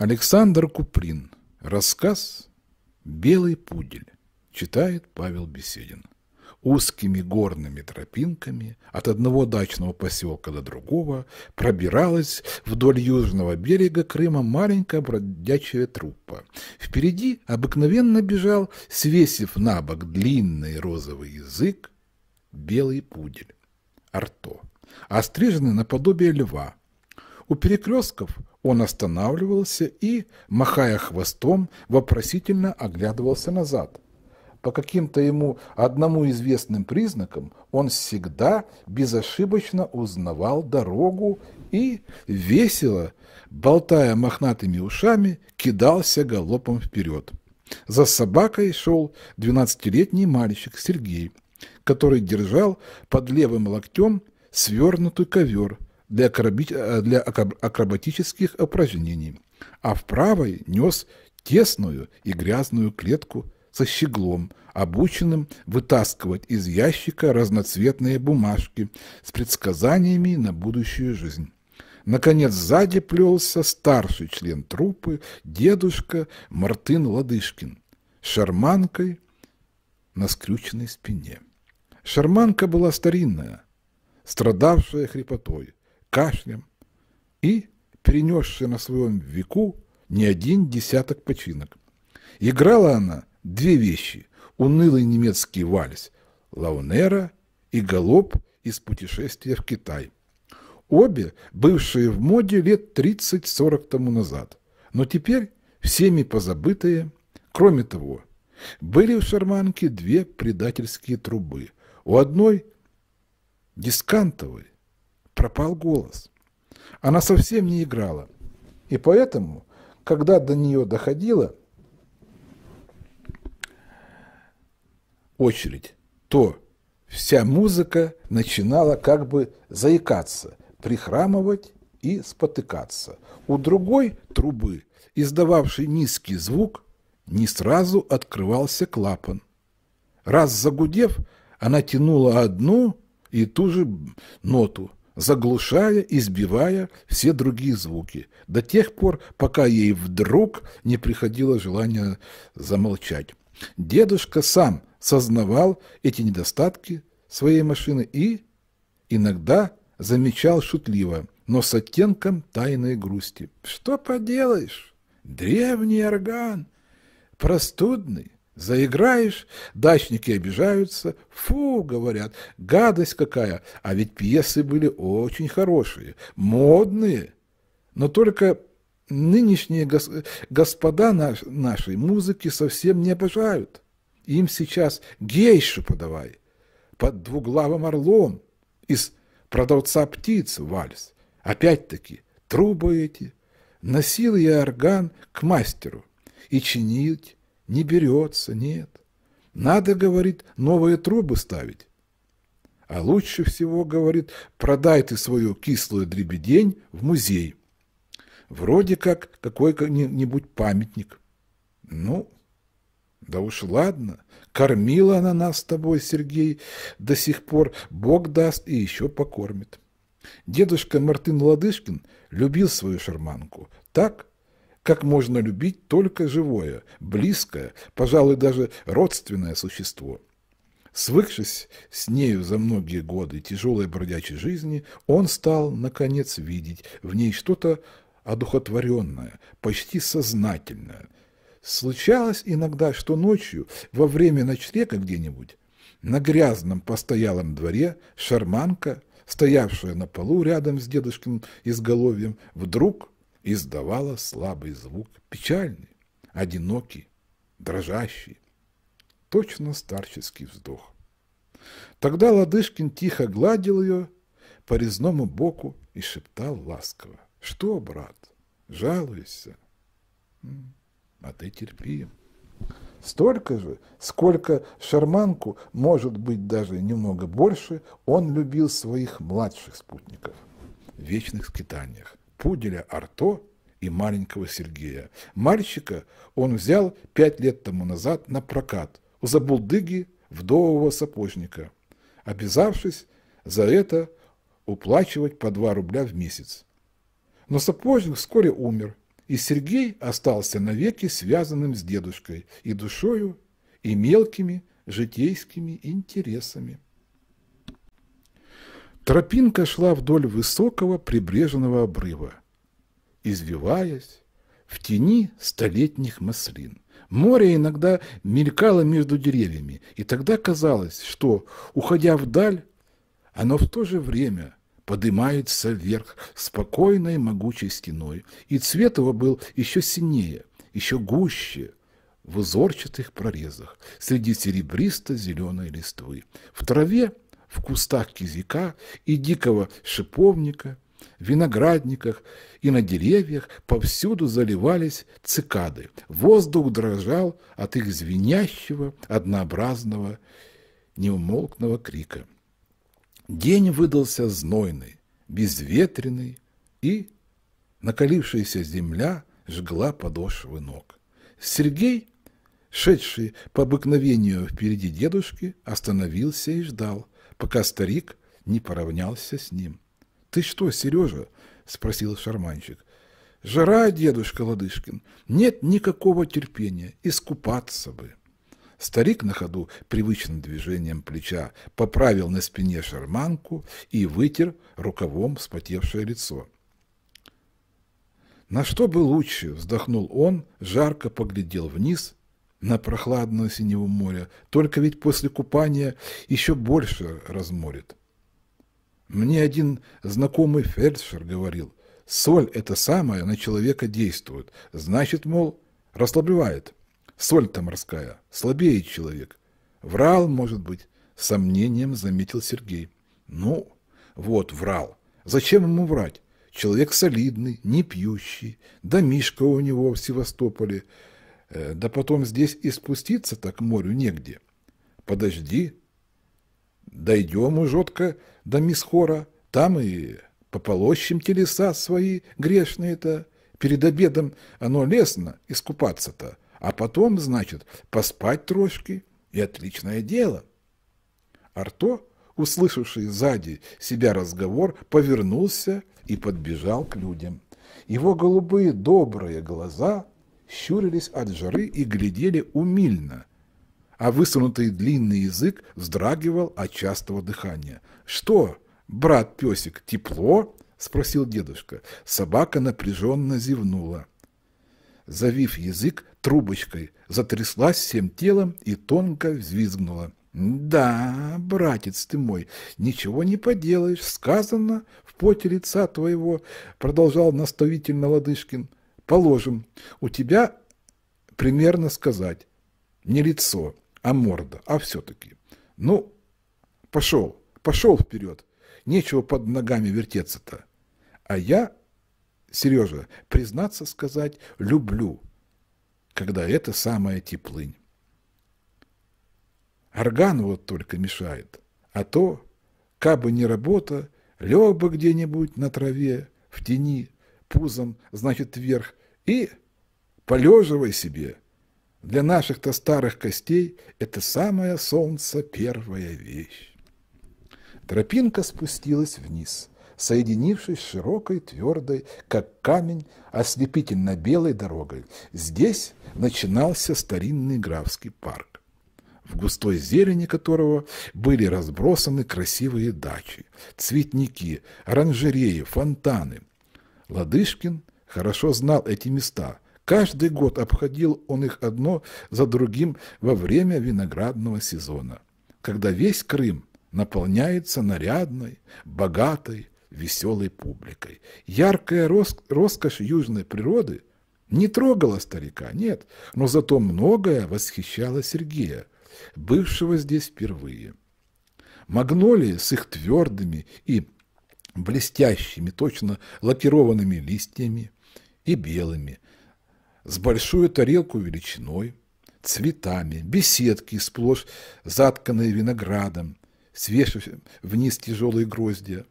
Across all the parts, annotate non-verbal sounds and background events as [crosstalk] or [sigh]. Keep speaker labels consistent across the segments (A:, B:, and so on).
A: Александр Куприн. Рассказ «Белый пудель». Читает Павел Беседин. Узкими горными тропинками от одного дачного поселка до другого пробиралась вдоль южного берега Крыма маленькая бродячая труппа. Впереди обыкновенно бежал, свесив на бок длинный розовый язык, белый пудель, арто, остриженный наподобие льва. У перекрестков – он останавливался и, махая хвостом, вопросительно оглядывался назад. По каким-то ему одному известным признакам он всегда безошибочно узнавал дорогу и, весело, болтая мохнатыми ушами, кидался галопом вперед. За собакой шел двенадцатилетний мальчик Сергей, который держал под левым локтем свернутый ковер – для, акроби... Э, для акробатических упражнений, а в правой нес тесную и грязную клетку со щеглом, обученным вытаскивать из ящика разноцветные бумажки с предсказаниями на будущую жизнь. Наконец сзади плелся старший член трупы, дедушка Мартын Ладышкин, шарманкой на скрюченной спине. Шарманка была старинная, страдавшая хрипотой кашлем и перенесшая на своем веку не один десяток починок. Играла она две вещи – унылый немецкий вальс Лаунера и галоп из путешествия в Китай. Обе бывшие в моде лет 30-40 тому назад, но теперь всеми позабытые. Кроме того, были в шарманке две предательские трубы. У одной – дискантовой, пропал голос. Она совсем не играла. И поэтому, когда до нее доходила очередь, то вся музыка начинала как бы заикаться, прихрамывать и спотыкаться. У другой трубы, издававшей низкий звук, не сразу открывался клапан. Раз загудев, она тянула одну и ту же ноту – заглушая, и сбивая все другие звуки, до тех пор, пока ей вдруг не приходило желание замолчать. Дедушка сам сознавал эти недостатки своей машины и иногда замечал шутливо, но с оттенком тайной грусти. «Что поделаешь? Древний орган, простудный, Заиграешь, дачники обижаются, фу, говорят, гадость какая. А ведь пьесы были очень хорошие, модные. Но только нынешние гос господа наш нашей музыки совсем не обожают. Им сейчас гейшу подавай под двуглавым орлом из продавца птиц вальс. Опять-таки, трубы эти. Носил я орган к мастеру и чинить не берется, нет. Надо, говорит, новые трубы ставить. А лучше всего, говорит, продай ты свою кислую дребедень в музей. Вроде как какой-нибудь памятник. Ну, да уж ладно, кормила она нас с тобой, Сергей, до сих пор Бог даст и еще покормит. Дедушка Мартин Ладышкин любил свою шарманку так, как можно любить только живое, близкое, пожалуй, даже родственное существо? Свыкшись с нею за многие годы тяжелой бродячей жизни, он стал, наконец, видеть в ней что-то одухотворенное, почти сознательное. Случалось иногда, что ночью, во время ночлега где-нибудь, на грязном постоялом дворе шарманка, стоявшая на полу рядом с дедушкиным изголовьем, вдруг издавала слабый звук, печальный, одинокий, дрожащий, точно старческий вздох. Тогда Ладышкин тихо гладил ее по резному боку и шептал ласково. «Что, брат, жалуешься? А ты терпи. Столько же, сколько шарманку, может быть, даже немного больше, он любил своих младших спутников в вечных скитаниях, пуделя Арто и маленького Сергея. Мальчика он взял пять лет тому назад на прокат у забулдыги вдового сапожника, обязавшись за это уплачивать по два рубля в месяц. Но сапожник вскоре умер, и Сергей остался навеки связанным с дедушкой и душою, и мелкими житейскими интересами. Тропинка шла вдоль высокого прибрежного обрыва, извиваясь в тени столетних маслин. Море иногда мелькало между деревьями, и тогда казалось, что, уходя вдаль, оно в то же время поднимается вверх спокойной могучей стеной, и цвет его был еще синее, еще гуще, в узорчатых прорезах, среди серебристо-зеленой листвы. В траве – в кустах кизика и дикого шиповника, виноградниках и на деревьях повсюду заливались цикады. Воздух дрожал от их звенящего, однообразного, неумолкного крика. День выдался знойный, безветренный, и накалившаяся земля жгла подошвы ног. Сергей, шедший по обыкновению впереди дедушки, остановился и ждал, пока старик не поравнялся с ним. «Ты что, Сережа?» – спросил шарманщик. «Жара, дедушка Ладышкин, нет никакого терпения, искупаться бы». Старик на ходу привычным движением плеча поправил на спине шарманку и вытер рукавом вспотевшее лицо. «На что бы лучше?» – вздохнул он, жарко поглядел вниз на прохладную синеву моря, только ведь после купания еще больше разморит. Мне один знакомый фельдшер говорил, соль это самое на человека действует, значит, мол, расслабляет. Соль-то морская, слабеет человек. Врал, может быть, сомнением заметил Сергей. Ну, вот, врал. Зачем ему врать? Человек солидный, не пьющий, домишка у него в Севастополе, Э, да потом здесь и спуститься-то к морю негде. Подожди. Дойдем, ужотка, до Мисхора, там и пополощем телеса свои грешные-то. Перед обедом оно лесно искупаться-то, а потом, значит, поспать трошки, и отличное дело. Арто, услышавший сзади себя разговор, повернулся и подбежал к людям. Его голубые добрые глаза – щурились от жары и глядели умильно, а высунутый длинный язык вздрагивал от частого дыхания. «Что, брат-песик, тепло?» – спросил дедушка. Собака напряженно зевнула. Завив язык трубочкой, затряслась всем телом и тонко взвизгнула. «Да, братец ты мой, ничего не поделаешь, сказано в поте лица твоего», — продолжал наставительно Ладышкин. Положим, у тебя примерно сказать не лицо, а морда, а все-таки. Ну, пошел, пошел вперед. Нечего под ногами вертеться-то. А я, Сережа, признаться сказать, люблю, когда это самая теплынь. Орган вот только мешает. А то, как бы не работа, лег бы где-нибудь на траве, в тени, пузом, значит, вверх, и полеживай себе. Для наших-то старых костей это самое солнце первая вещь. Тропинка спустилась вниз, соединившись с широкой, твердой, как камень, ослепительно-белой дорогой. Здесь начинался старинный графский парк, в густой зелени которого были разбросаны красивые дачи, цветники, оранжереи, фонтаны. Ладышкин – хорошо знал эти места. Каждый год обходил он их одно за другим во время виноградного сезона, когда весь Крым наполняется нарядной, богатой, веселой публикой. Яркая рос роскошь южной природы не трогала старика, нет, но зато многое восхищало Сергея, бывшего здесь впервые. Магнолии с их твердыми и блестящими, точно лакированными листьями, и белыми, с большую тарелку величиной, цветами, беседки сплошь затканные виноградом, свешившим вниз тяжелые гроздья,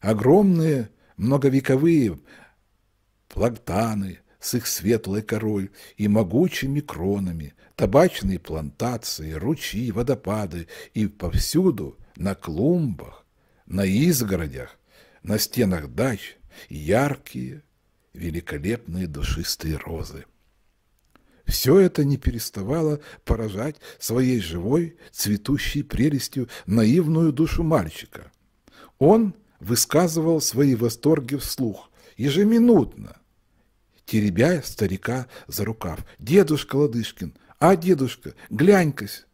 A: огромные многовековые плантаны с их светлой корой и могучими кронами, табачные плантации, ручьи, водопады и повсюду на клумбах, на изгородях, на стенах дач яркие великолепные душистые розы. Все это не переставало поражать своей живой, цветущей прелестью наивную душу мальчика. Он высказывал свои восторги вслух, ежеминутно, теребя старика за рукав. «Дедушка Ладышкин, а, дедушка, глянь-кась,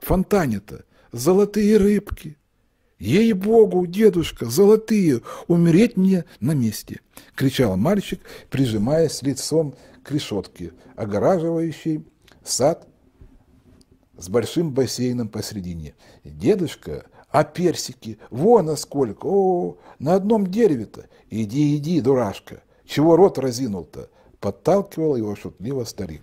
A: фонтане-то, золотые рыбки!» «Ей-богу, дедушка, золотые, умереть мне на месте!» – кричал мальчик, прижимаясь лицом к решетке, огораживающей сад с большим бассейном посредине. «Дедушка, а персики? Вон, а сколько! О, на одном дереве-то! Иди, иди, дурашка! Чего рот разинул-то?» – подталкивал его шутливо старик.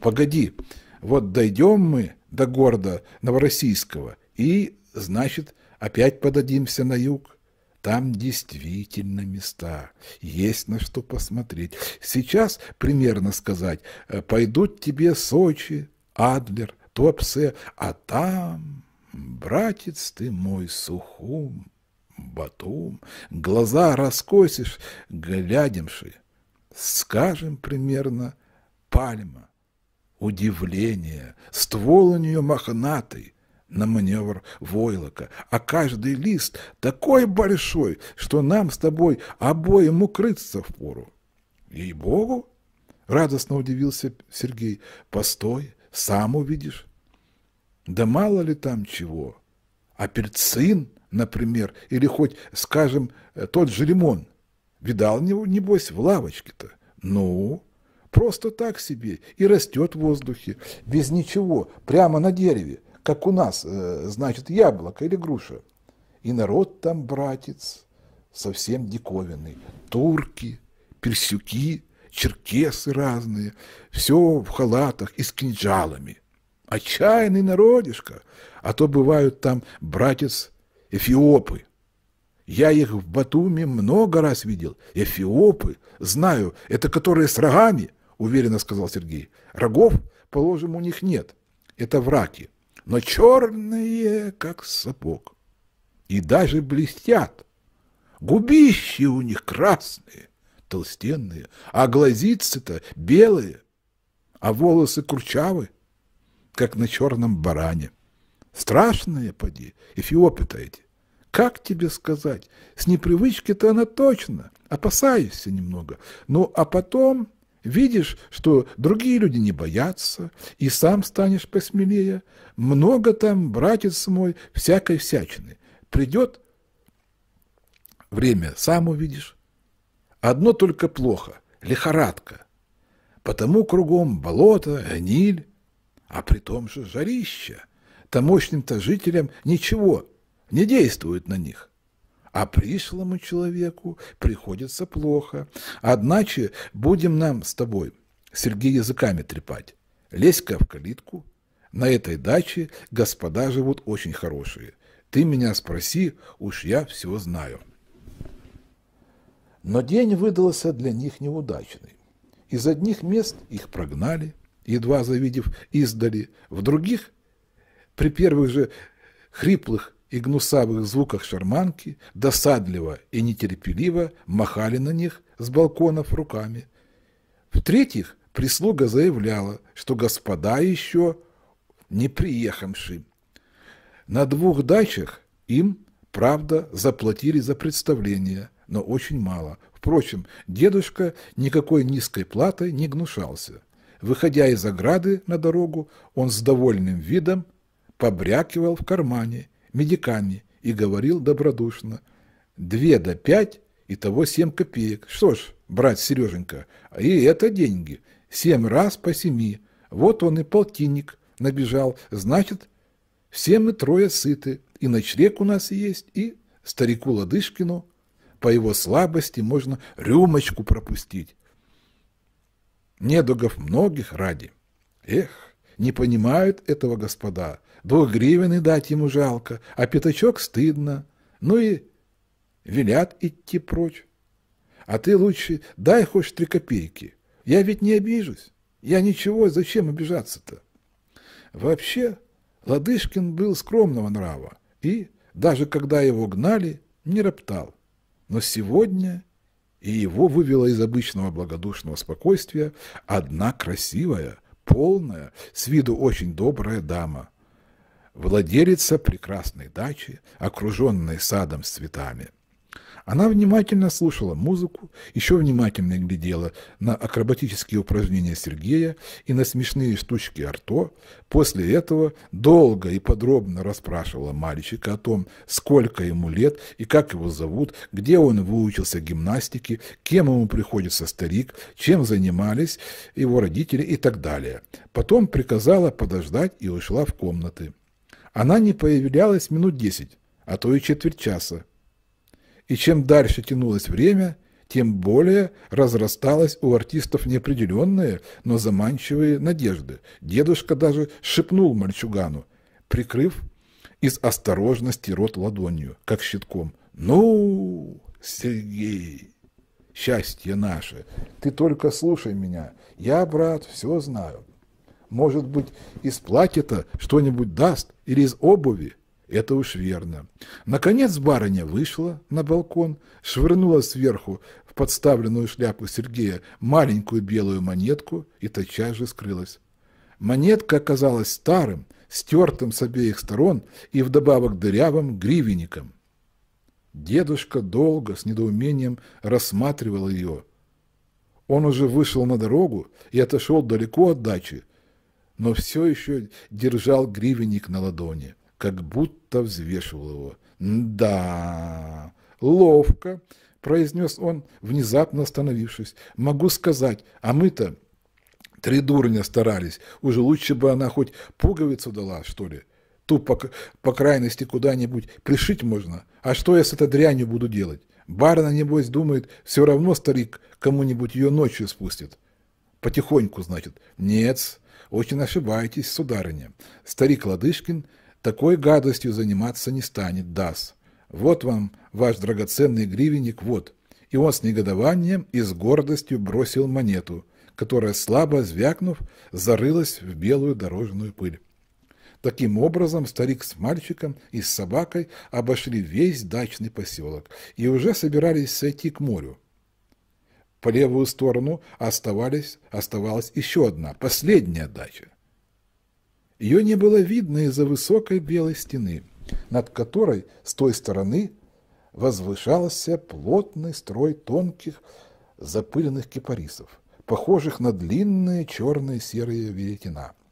A: «Погоди, вот дойдем мы до города Новороссийского, и, значит, Опять подадимся на юг. Там действительно места, есть на что посмотреть. Сейчас, примерно сказать, э, пойдут тебе Сочи, Адлер, Туапсе, а там, братец ты мой, Сухум, Батум, глаза раскосишь, глядемши, скажем примерно, пальма, удивление, ствол у нее мохнатый, на маневр войлока, а каждый лист такой большой, что нам с тобой обоим укрыться в пору. Ей-богу! Радостно удивился Сергей. Постой, сам увидишь. Да мало ли там чего. Апельцин, например, или хоть, скажем, э, тот же лимон. Видал, небось, в лавочке-то? Ну, просто так себе и растет в воздухе, без ничего, прямо на дереве как у нас, э, значит, яблоко или груша. И народ там, братец, совсем диковинный. Турки, персюки, черкесы разные, все в халатах и с кинжалами. Отчаянный народишко, а то бывают там, братец, эфиопы. Я их в Батуми много раз видел. Эфиопы, знаю, это которые с рогами, уверенно сказал Сергей. Рогов, положим, у них нет. Это враки но черные, как сапог, и даже блестят. Губищи у них красные, толстенные, а глазицы-то белые, а волосы курчавы, как на черном баране. Страшные, поди, эфиопы-то эти. Как тебе сказать? С непривычки-то она точно. Опасаешься немного. Ну, а потом Видишь, что другие люди не боятся, и сам станешь посмелее. Много там, братец мой, всякой всячины. Придет время, сам увидишь. Одно только плохо – лихорадка. Потому кругом болото, гниль, а при том же жарища. Тамошним-то жителям ничего не действует на них – а пришлому человеку приходится плохо. Одначе будем нам с тобой, Сергей, языками трепать. Лезь-ка в калитку. На этой даче господа живут очень хорошие. Ты меня спроси, уж я все знаю. Но день выдался для них неудачный. Из одних мест их прогнали, едва завидев издали, в других, при первых же хриплых и гнусавых звуках шарманки, досадливо и нетерпеливо махали на них с балконов руками. В-третьих, прислуга заявляла, что господа еще не приехавши. На двух дачах им, правда, заплатили за представление, но очень мало. Впрочем, дедушка никакой низкой платой не гнушался. Выходя из ограды на дорогу, он с довольным видом побрякивал в кармане – медиками и говорил добродушно. Две до пять, итого семь копеек. Что ж, брат Сереженька, а и это деньги. Семь раз по семи. Вот он и полтинник набежал. Значит, все мы трое сыты. И ночлег у нас есть, и старику Ладышкину. По его слабости можно рюмочку пропустить. Недугов многих ради. Эх, не понимают этого господа. Двух гривен и дать ему жалко, а пятачок стыдно. Ну и велят идти прочь. А ты лучше дай хоть три копейки. Я ведь не обижусь. Я ничего, зачем обижаться-то? Вообще, Ладышкин был скромного нрава и, даже когда его гнали, не роптал. Но сегодня и его вывела из обычного благодушного спокойствия одна красивая, полная, с виду очень добрая дама – владелица прекрасной дачи, окруженной садом с цветами. Она внимательно слушала музыку, еще внимательно глядела на акробатические упражнения Сергея и на смешные штучки Арто. После этого долго и подробно расспрашивала мальчика о том, сколько ему лет и как его зовут, где он выучился гимнастике, кем ему приходится старик, чем занимались его родители и так далее. Потом приказала подождать и ушла в комнаты. Она не появлялась минут десять, а то и четверть часа. И чем дальше тянулось время, тем более разрасталась у артистов неопределенные, но заманчивые надежды. Дедушка даже шепнул мальчугану, прикрыв из осторожности рот ладонью, как щитком. «Ну, Сергей, счастье наше, ты только слушай меня. Я, брат, все знаю. Может быть, из платья-то что-нибудь даст или из обуви. Это уж верно. Наконец барыня вышла на балкон, швырнула сверху в подставленную шляпу Сергея маленькую белую монетку и тотчас же скрылась. Монетка оказалась старым, стертым с обеих сторон и вдобавок дырявым гривенником. Дедушка долго с недоумением рассматривал ее. Он уже вышел на дорогу и отошел далеко от дачи, но все еще держал гривенник на ладони, как будто взвешивал его. «Да, ловко», – произнес он, внезапно остановившись. «Могу сказать, а мы-то три дурня старались. Уже лучше бы она хоть пуговицу дала, что ли. Ту, по, по крайности, куда-нибудь пришить можно. А что я с этой дрянью буду делать? Барна, небось, думает, все равно старик кому-нибудь ее ночью спустит. Потихоньку, значит. Нет, очень ошибаетесь, сударыня. Старик Ладышкин такой гадостью заниматься не станет, даст. Вот вам ваш драгоценный гривенник, вот. И он с негодованием и с гордостью бросил монету, которая, слабо звякнув, зарылась в белую дорожную пыль. Таким образом, старик с мальчиком и с собакой обошли весь дачный поселок и уже собирались сойти к морю. По левую сторону оставались, оставалась еще одна, последняя дача. Ее не было видно из-за высокой белой стены, над которой с той стороны возвышался плотный строй тонких запыленных кипарисов, похожих на длинные черные серые веретена –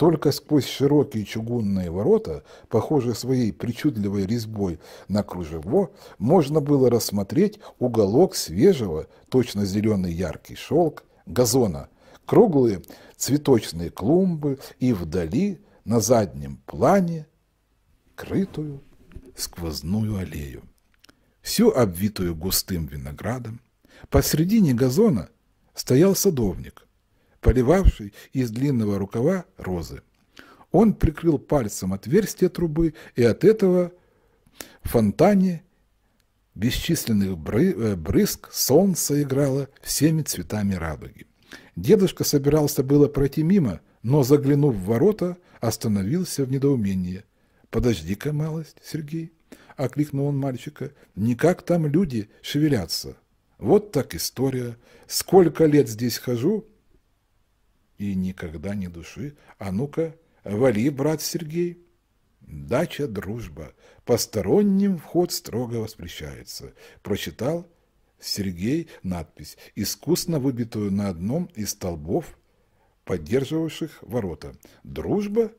A: только сквозь широкие чугунные ворота, похожие своей причудливой резьбой на кружево, можно было рассмотреть уголок свежего, точно зеленый яркий шелк, газона, круглые цветочные клумбы и вдали, на заднем плане, крытую сквозную аллею. Всю обвитую густым виноградом, посредине газона стоял садовник – поливавший из длинного рукава розы. Он прикрыл пальцем отверстие трубы, и от этого в фонтане бесчисленных э, брызг солнце играло всеми цветами радуги. Дедушка собирался было пройти мимо, но, заглянув в ворота, остановился в недоумении. «Подожди-ка малость, Сергей!» – окликнул он мальчика. «Никак там люди шевелятся!» Вот так история. Сколько лет здесь хожу, и никогда не души. А ну-ка, вали, брат Сергей. Дача дружба. Посторонним вход строго воспрещается. Прочитал Сергей надпись, искусно выбитую на одном из столбов, поддерживавших ворота. Дружба?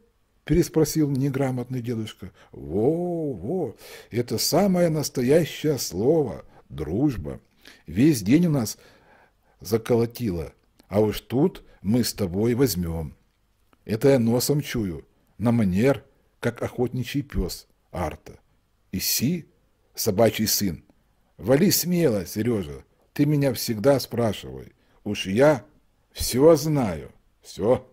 A: переспросил неграмотный дедушка. «Во-во! Это самое настоящее слово – дружба. Весь день у нас заколотило, а уж тут мы с тобой возьмем. Это я носом чую, на манер, как охотничий пес Арта. И си, собачий сын, вали смело, Сережа, ты меня всегда спрашивай. Уж я все знаю, все.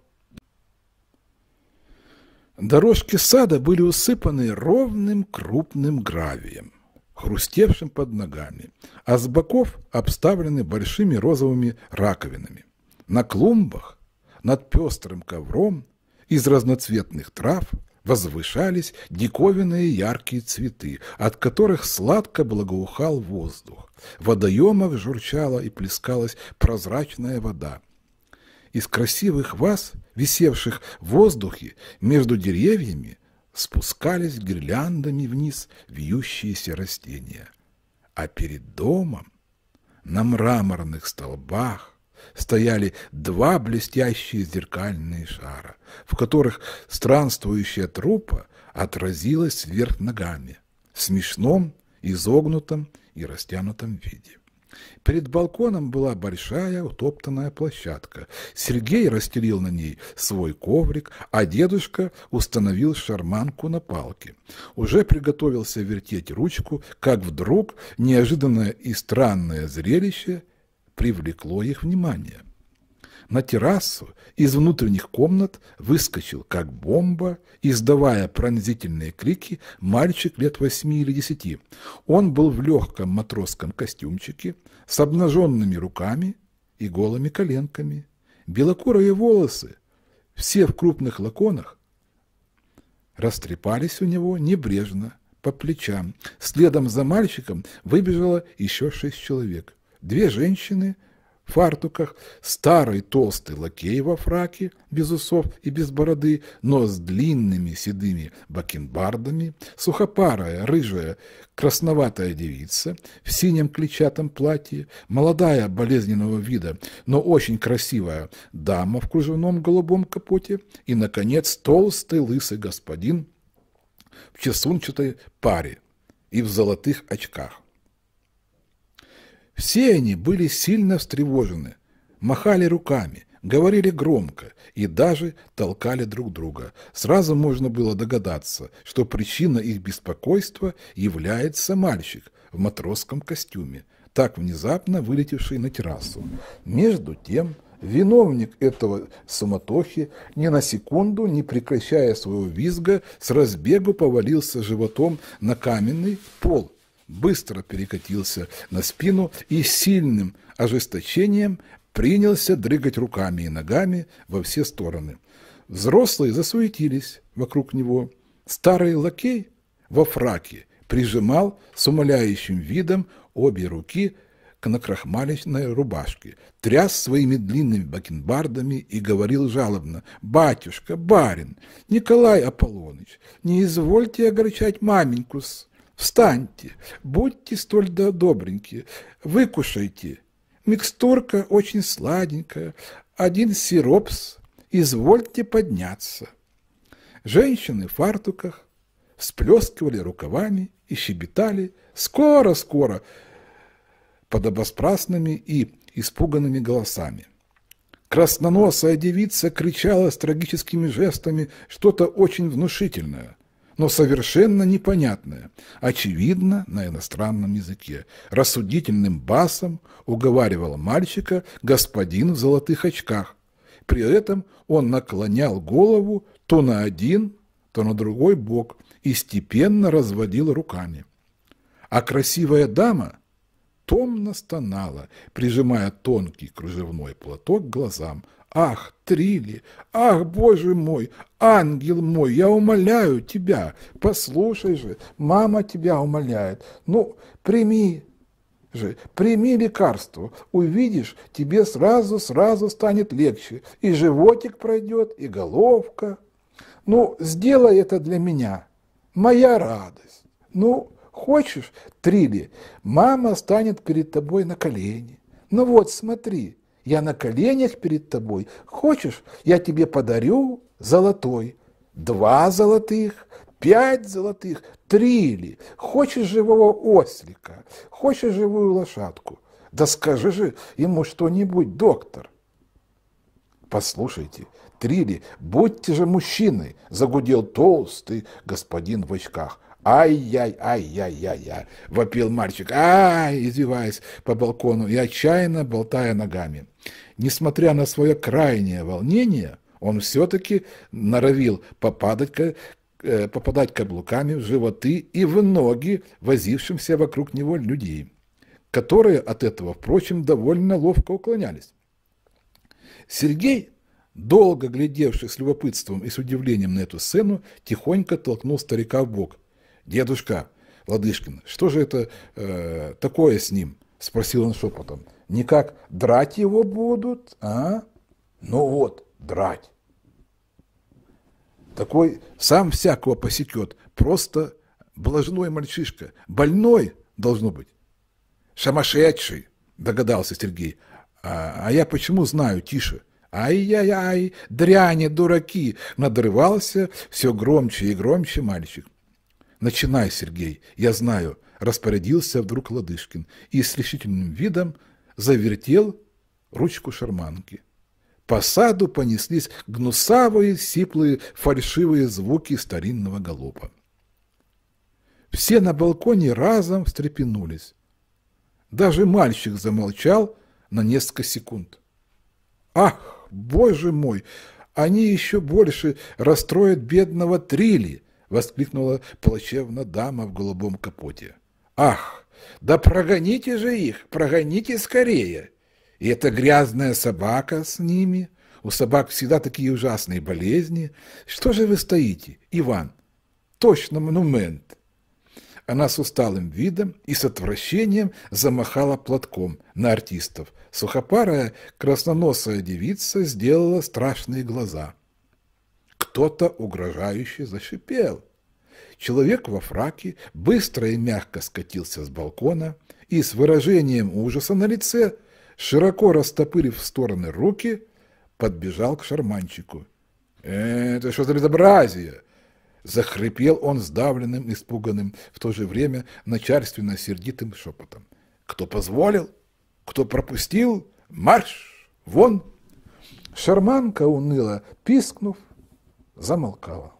A: Дорожки сада были усыпаны ровным крупным гравием, хрустевшим под ногами, а с боков обставлены большими розовыми раковинами. На клумбах над пестрым ковром из разноцветных трав возвышались диковинные яркие цветы, от которых сладко благоухал воздух. В водоемах журчала и плескалась прозрачная вода. Из красивых ваз, висевших в воздухе между деревьями, спускались гирляндами вниз вьющиеся растения. А перед домом на мраморных столбах стояли два блестящие зеркальные шара, в которых странствующая трупа отразилась вверх ногами в смешном, изогнутом и растянутом виде. Перед балконом была большая утоптанная площадка. Сергей растерил на ней свой коврик, а дедушка установил шарманку на палке. Уже приготовился вертеть ручку, как вдруг неожиданное и странное зрелище привлекло их внимание. На террасу из внутренних комнат выскочил, как бомба, издавая пронзительные крики, мальчик лет восьми или десяти. Он был в легком матросском костюмчике, с обнаженными руками и голыми коленками. Белокурые волосы, все в крупных лаконах, растрепались у него небрежно по плечам. Следом за мальчиком выбежало еще шесть человек. Две женщины в фартуках, старый толстый лакей во фраке, без усов и без бороды, но с длинными седыми бакенбардами, сухопарая, рыжая, красноватая девица в синем клетчатом платье, молодая болезненного вида, но очень красивая дама в кружевном голубом капоте и, наконец, толстый лысый господин в чесунчатой паре и в золотых очках. Все они были сильно встревожены, махали руками, говорили громко и даже толкали друг друга. Сразу можно было догадаться, что причина их беспокойства является мальчик в матросском костюме, так внезапно вылетевший на террасу. Между тем, виновник этого суматохи, ни на секунду, не прекращая своего визга, с разбегу повалился животом на каменный пол быстро перекатился на спину и сильным ожесточением принялся дрыгать руками и ногами во все стороны. Взрослые засуетились вокруг него. Старый лакей во фраке прижимал с умоляющим видом обе руки к накрахмаленной рубашке, тряс своими длинными бакенбардами и говорил жалобно «Батюшка, барин, Николай Аполлоныч, не извольте огорчать маменьку-с». Встаньте, будьте столь да добреньки, выкушайте. Микстурка очень сладенькая, один сиропс, извольте подняться. Женщины в фартуках всплескивали рукавами и щебетали «Скоро-скоро!» под обоспрасными и испуганными голосами. Красноносая девица кричала с трагическими жестами что-то очень внушительное но совершенно непонятное, очевидно, на иностранном языке. Рассудительным басом уговаривал мальчика господин в золотых очках. При этом он наклонял голову то на один, то на другой бок и степенно разводил руками. А красивая дама томно стонала, прижимая тонкий кружевной платок к глазам – Ах, Трили, ах, Боже мой, ангел мой, я умоляю тебя, послушай же, мама тебя умоляет. Ну, прими же, прими лекарство, увидишь, тебе сразу-сразу станет легче, и животик пройдет, и головка. Ну, сделай это для меня, моя радость. Ну, хочешь, Трили, мама станет перед тобой на колени. Ну вот, смотри, я на коленях перед тобой. Хочешь, я тебе подарю золотой, два золотых, пять золотых, три ли. Хочешь живого ослика, хочешь живую лошадку. Да скажи же ему что-нибудь, доктор. Послушайте, Трили, будьте же мужчиной, загудел толстый господин в очках. «Ай-яй, ай-яй-яй-яй!» — вопил мальчик. «Ай!» — извиваясь по балкону и отчаянно болтая ногами. Несмотря на свое крайнее волнение, он все-таки норовил попадать, э, попадать каблуками в животы и в ноги возившимся вокруг него людей, которые от этого, впрочем, довольно ловко уклонялись. Сергей, долго глядевший с любопытством и с удивлением на эту сцену, тихонько толкнул старика в бок – «Дедушка, Ладышкин, что же это э, такое с ним?» – спросил он шепотом. «Никак драть его будут, а? Ну вот, драть!» Такой сам всякого посекет, просто блажной мальчишка, больной должно быть, шамашедший, догадался Сергей. А, а я почему знаю, тише? Ай-яй-яй, дряни, дураки, надрывался все громче и громче мальчик. «Начинай, Сергей, я знаю», – распорядился вдруг Ладышкин и с решительным видом завертел ручку шарманки. По саду понеслись гнусавые, сиплые, фальшивые звуки старинного галопа. Все на балконе разом встрепенулись. Даже мальчик замолчал на несколько секунд. «Ах, боже мой! Они еще больше расстроят бедного Трили!» — воскликнула плачевно дама в голубом капоте. «Ах, да прогоните же их, прогоните скорее! И эта грязная собака с ними! У собак всегда такие ужасные болезни! Что же вы стоите, Иван? Точно монумент!» Она с усталым видом и с отвращением замахала платком на артистов. Сухопарая красноносая девица сделала страшные глаза – кто-то угрожающе зашипел. Человек во фраке быстро и мягко скатился с балкона и с выражением ужаса на лице, широко растопырив в стороны руки, подбежал к шарманчику. «Это что за безобразие?» Захрипел он сдавленным, испуганным, в то же время начальственно-сердитым шепотом. «Кто позволил? Кто пропустил? Марш! Вон!» Шарманка уныло пискнув, замолкала.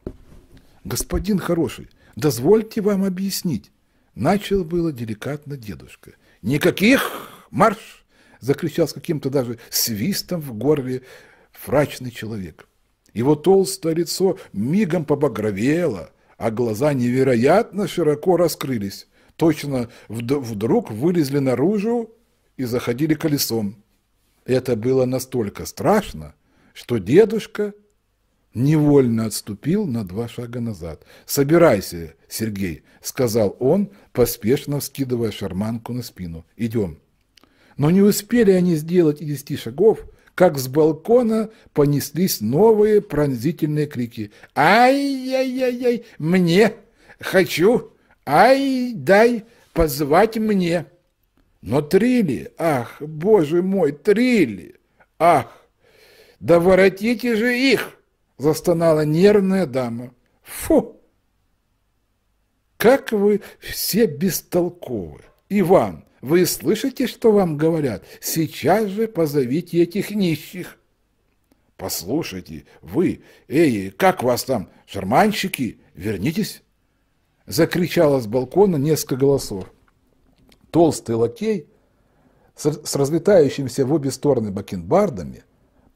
A: «Господин хороший, дозвольте вам объяснить!» Начал было деликатно дедушка. «Никаких марш!» Закричал с каким-то даже свистом в горле фрачный человек. Его толстое лицо мигом побагровело, а глаза невероятно широко раскрылись. Точно вдруг вылезли наружу и заходили колесом. Это было настолько страшно, что дедушка невольно отступил на два шага назад. «Собирайся, Сергей», – сказал он, поспешно вскидывая шарманку на спину. «Идем». Но не успели они сделать и десяти шагов, как с балкона понеслись новые пронзительные крики. «Ай-яй-яй-яй! Мне! Хочу! Ай, дай! Позвать мне!» Но трили! Ах, боже мой, трили! Ах! Да воротите же их! застонала нервная дама. Фу! Как вы все бестолковы! Иван, вы слышите, что вам говорят? Сейчас же позовите этих нищих. Послушайте, вы, эй, как вас там, шарманщики, вернитесь? Закричало с балкона несколько голосов. Толстый лакей с разлетающимся в обе стороны бакенбардами,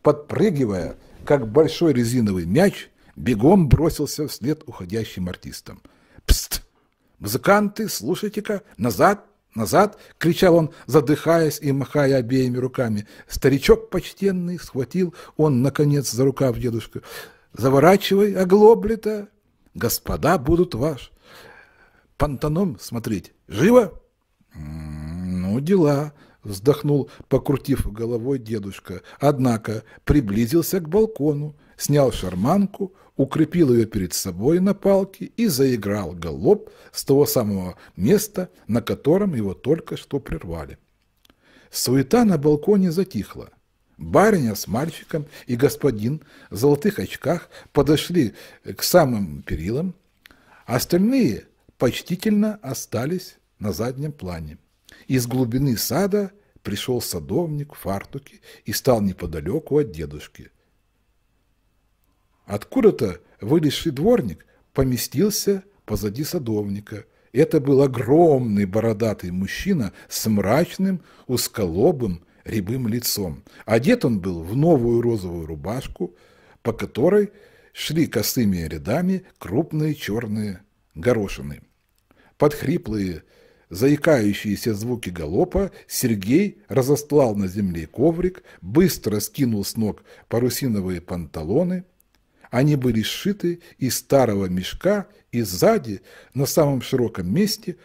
A: подпрыгивая, как большой резиновый мяч, бегом бросился вслед уходящим артистам. «Пст! Музыканты, слушайте-ка! Назад! Назад!» — кричал он, задыхаясь и махая обеими руками. Старичок почтенный схватил он, наконец, за рукав дедушку. «Заворачивай, оглобли-то! Господа будут ваш! Пантаном смотреть! Живо!» м-м, «Ну, дела!» вздохнул, покрутив головой дедушка. Однако приблизился к балкону, снял шарманку, укрепил ее перед собой на палке и заиграл галоп с того самого места, на котором его только что прервали. Суета на балконе затихла. Бариня с мальчиком и господин в золотых очках подошли к самым перилам, остальные почтительно остались на заднем плане. Из глубины сада пришел садовник в фартуке и стал неподалеку от дедушки. Откуда-то вылезший дворник поместился позади садовника. Это был огромный бородатый мужчина с мрачным, узколобым, рябым лицом. Одет он был в новую розовую рубашку, по которой шли косыми рядами крупные черные горошины. Под хриплые заикающиеся звуки галопа, Сергей разостлал на земле коврик, быстро скинул с ног парусиновые панталоны. Они были сшиты из старого мешка и сзади, на самом широком месте,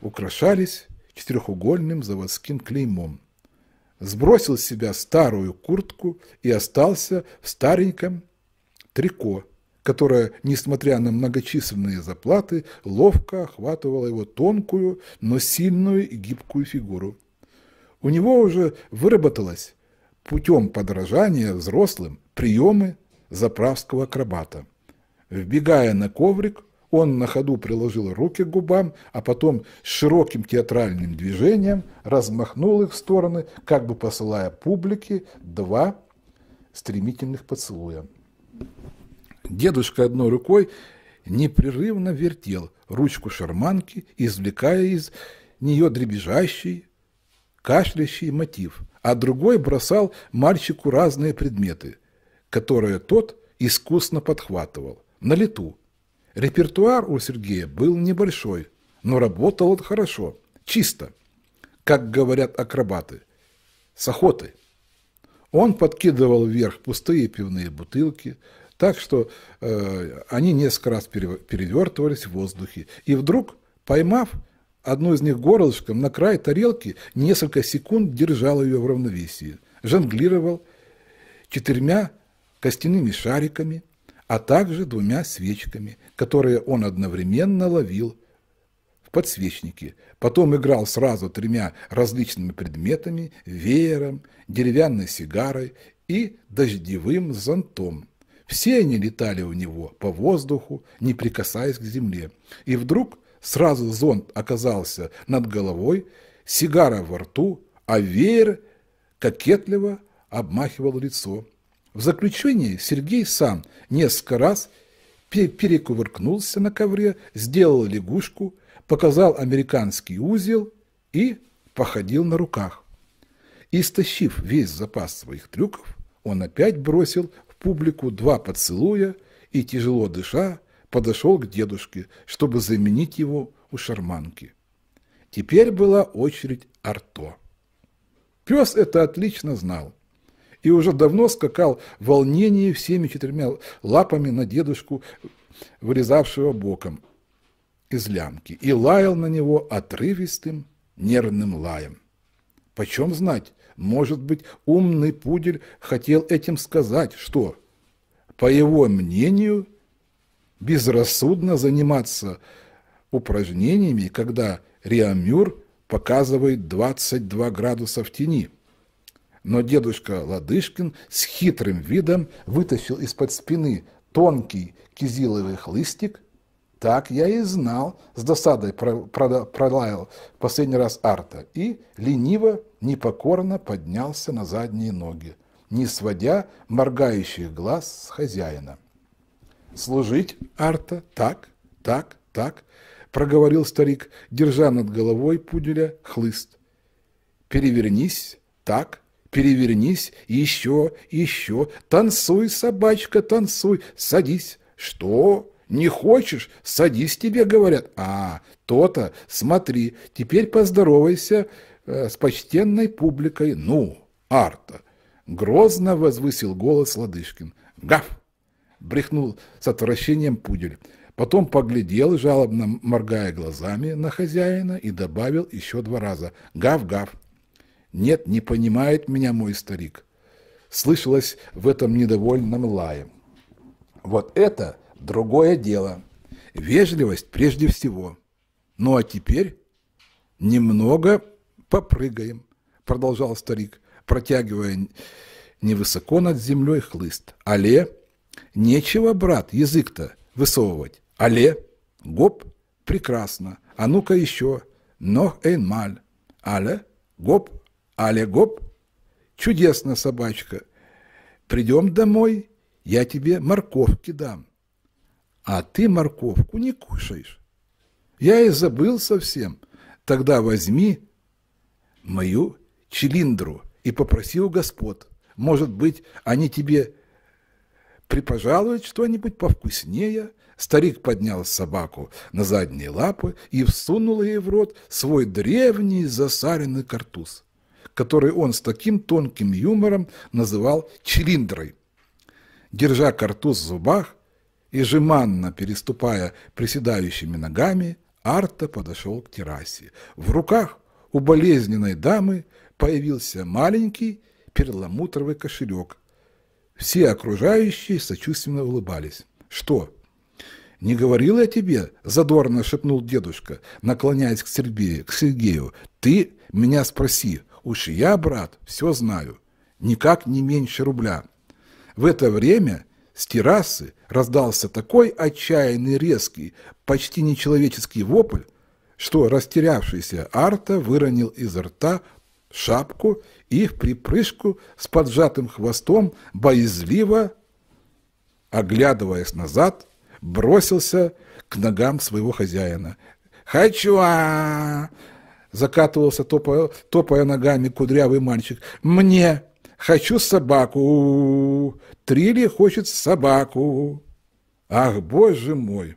A: украшались четырехугольным заводским клеймом. Сбросил с себя старую куртку и остался в стареньком трико которая, несмотря на многочисленные заплаты, ловко охватывала его тонкую, но сильную и гибкую фигуру. У него уже выработалось путем подражания взрослым приемы заправского акробата. Вбегая на коврик, он на ходу приложил руки к губам, а потом с широким театральным движением размахнул их в стороны, как бы посылая публике два стремительных поцелуя. Дедушка одной рукой непрерывно вертел ручку шарманки, извлекая из нее дребезжащий, кашлящий мотив, а другой бросал мальчику разные предметы, которые тот искусно подхватывал на лету. Репертуар у Сергея был небольшой, но работал он хорошо, чисто, как говорят акробаты, с охоты. Он подкидывал вверх пустые пивные бутылки, так что э, они несколько раз перевертывались в воздухе. И вдруг, поймав одну из них горлышком на край тарелки, несколько секунд держал ее в равновесии. Жонглировал четырьмя костяными шариками, а также двумя свечками, которые он одновременно ловил в подсвечнике. Потом играл сразу тремя различными предметами, веером, деревянной сигарой и дождевым зонтом. Все они летали у него по воздуху, не прикасаясь к земле. И вдруг сразу зонт оказался над головой, сигара во рту, а веер кокетливо обмахивал лицо. В заключение Сергей сам несколько раз перекувыркнулся на ковре, сделал лягушку, показал американский узел и походил на руках. Истощив весь запас своих трюков, он опять бросил публику два поцелуя и, тяжело дыша, подошел к дедушке, чтобы заменить его у шарманки. Теперь была очередь Арто. Пес это отлично знал и уже давно скакал в волнении всеми четырьмя лапами на дедушку, вырезавшего боком из лямки, и лаял на него отрывистым нервным лаем. Почем знать, может быть, умный пудель хотел этим сказать, что, по его мнению, безрассудно заниматься упражнениями, когда Риамюр показывает 22 градуса в тени. Но дедушка Ладышкин с хитрым видом вытащил из-под спины тонкий кизиловый хлыстик. Так я и знал, с досадой пролаял последний раз Арта и лениво непокорно поднялся на задние ноги, не сводя моргающих глаз с хозяина. «Служить, Арта, так, так, так», – проговорил старик, держа над головой пуделя хлыст. «Перевернись, так, перевернись, еще, еще, танцуй, собачка, танцуй, садись, что?» Не хочешь? Садись тебе, говорят. А, то-то, смотри, теперь поздоровайся Э, с почтенной публикой, ну, арта. Грозно возвысил голос Ладышкин. «Гав!» – брехнул с отвращением пудель. Потом поглядел, жалобно моргая глазами, на хозяина и добавил еще два раза. «Гав-гав!» «Нет, не понимает меня мой старик!» Слышалось в этом недовольном лае. «Вот это другое дело!» Вежливость прежде всего. Ну а теперь немного попрыгаем, продолжал старик, протягивая невысоко над землей хлыст. Але, нечего, брат, язык-то высовывать. Але, гоп, прекрасно, а ну-ка еще, но эйнмаль. Але, гоп, але, гоп, чудесно, собачка. Придем домой, я тебе морковки дам. А ты морковку не кушаешь. Я и забыл совсем. Тогда возьми мою чилиндру и попроси у господ. Может быть, они тебе припожалуют что-нибудь повкуснее». Старик поднял собаку на задние лапы и всунул ей в рот свой древний засаренный картуз, который он с таким тонким юмором называл «чилиндрой». Держа картуз в зубах и жеманно переступая приседающими ногами, Арта подошел к террасе. В руках у болезненной дамы появился маленький перламутровый кошелек. Все окружающие сочувственно улыбались. «Что?» «Не говорил я тебе?» – задорно шепнул дедушка, наклоняясь к Сергею. «К Сергею. Ты меня спроси. Уж я, брат, все знаю. Никак не меньше рубля». В это время с террасы раздался такой отчаянный, резкий, почти нечеловеческий вопль, что растерявшийся Арта выронил из рта шапку и в припрыжку с поджатым хвостом, боязливо, оглядываясь назад, бросился к ногам своего хозяина. хочу закатывался, топая, топая ногами кудрявый мальчик. «Мне! Хочу собаку! Трили хочет собаку!» «Ах, боже мой!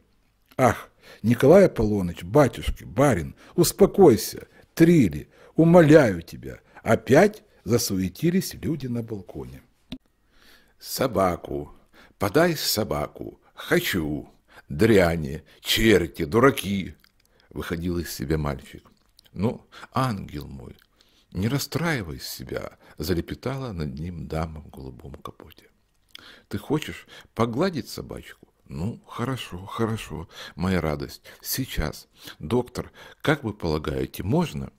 A: Ах, Николай Аполлоныч, батюшки, барин, успокойся, трили, умоляю тебя. Опять засуетились люди на балконе. Собаку, подай собаку, хочу, дряни, черти, дураки, выходил из себя мальчик. Ну, ангел мой, не расстраивай себя, залепетала над ним дама в голубом капоте. Ты хочешь погладить собачку? Ну, хорошо, хорошо, моя радость. Сейчас. Доктор, как вы полагаете, можно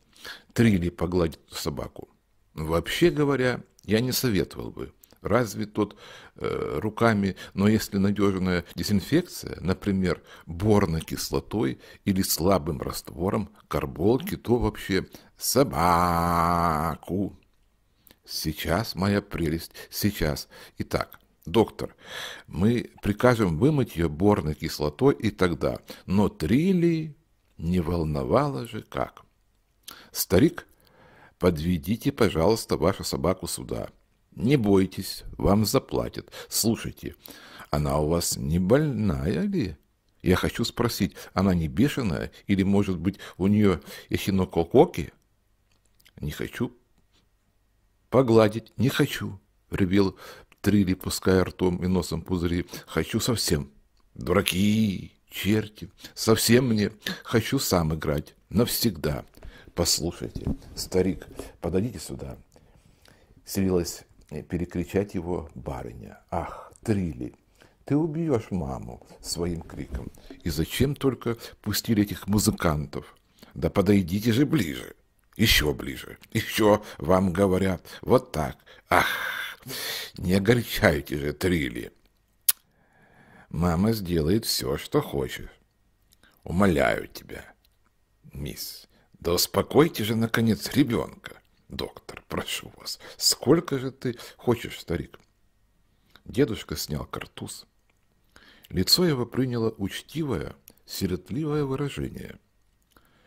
A: Трилли погладить собаку? Вообще говоря, я не советовал бы. Разве тот э, руками, но если надежная дезинфекция, например, борной кислотой или слабым раствором карболки, то вообще собаку. Сейчас, моя прелесть, сейчас. Итак, Доктор, мы прикажем вымыть ее борной кислотой и тогда. Но Трилли не волновало же как. Старик, подведите, пожалуйста, вашу собаку сюда. Не бойтесь, вам заплатят. Слушайте, она у вас не больная ли? Я хочу спросить, она не бешеная или, может быть, у нее эхинокококи? Не хочу погладить, не хочу, ревел трили, пуская ртом и носом пузыри. Хочу совсем. Дураки, черти, совсем мне. Хочу сам играть. Навсегда. Послушайте, старик, подойдите сюда. Селилась э, перекричать его барыня. Ах, трили, ты убьешь маму своим криком. И зачем только пустили этих музыкантов? Да подойдите же ближе, еще ближе, еще вам говорят, вот так, ах! Не огорчайте же, Трилли. Мама сделает все, что хочешь. Умоляю тебя, мисс. Да успокойте же, наконец, ребенка. Доктор, прошу вас, сколько же ты хочешь, старик? Дедушка снял картуз. Лицо его приняло учтивое, сиротливое выражение.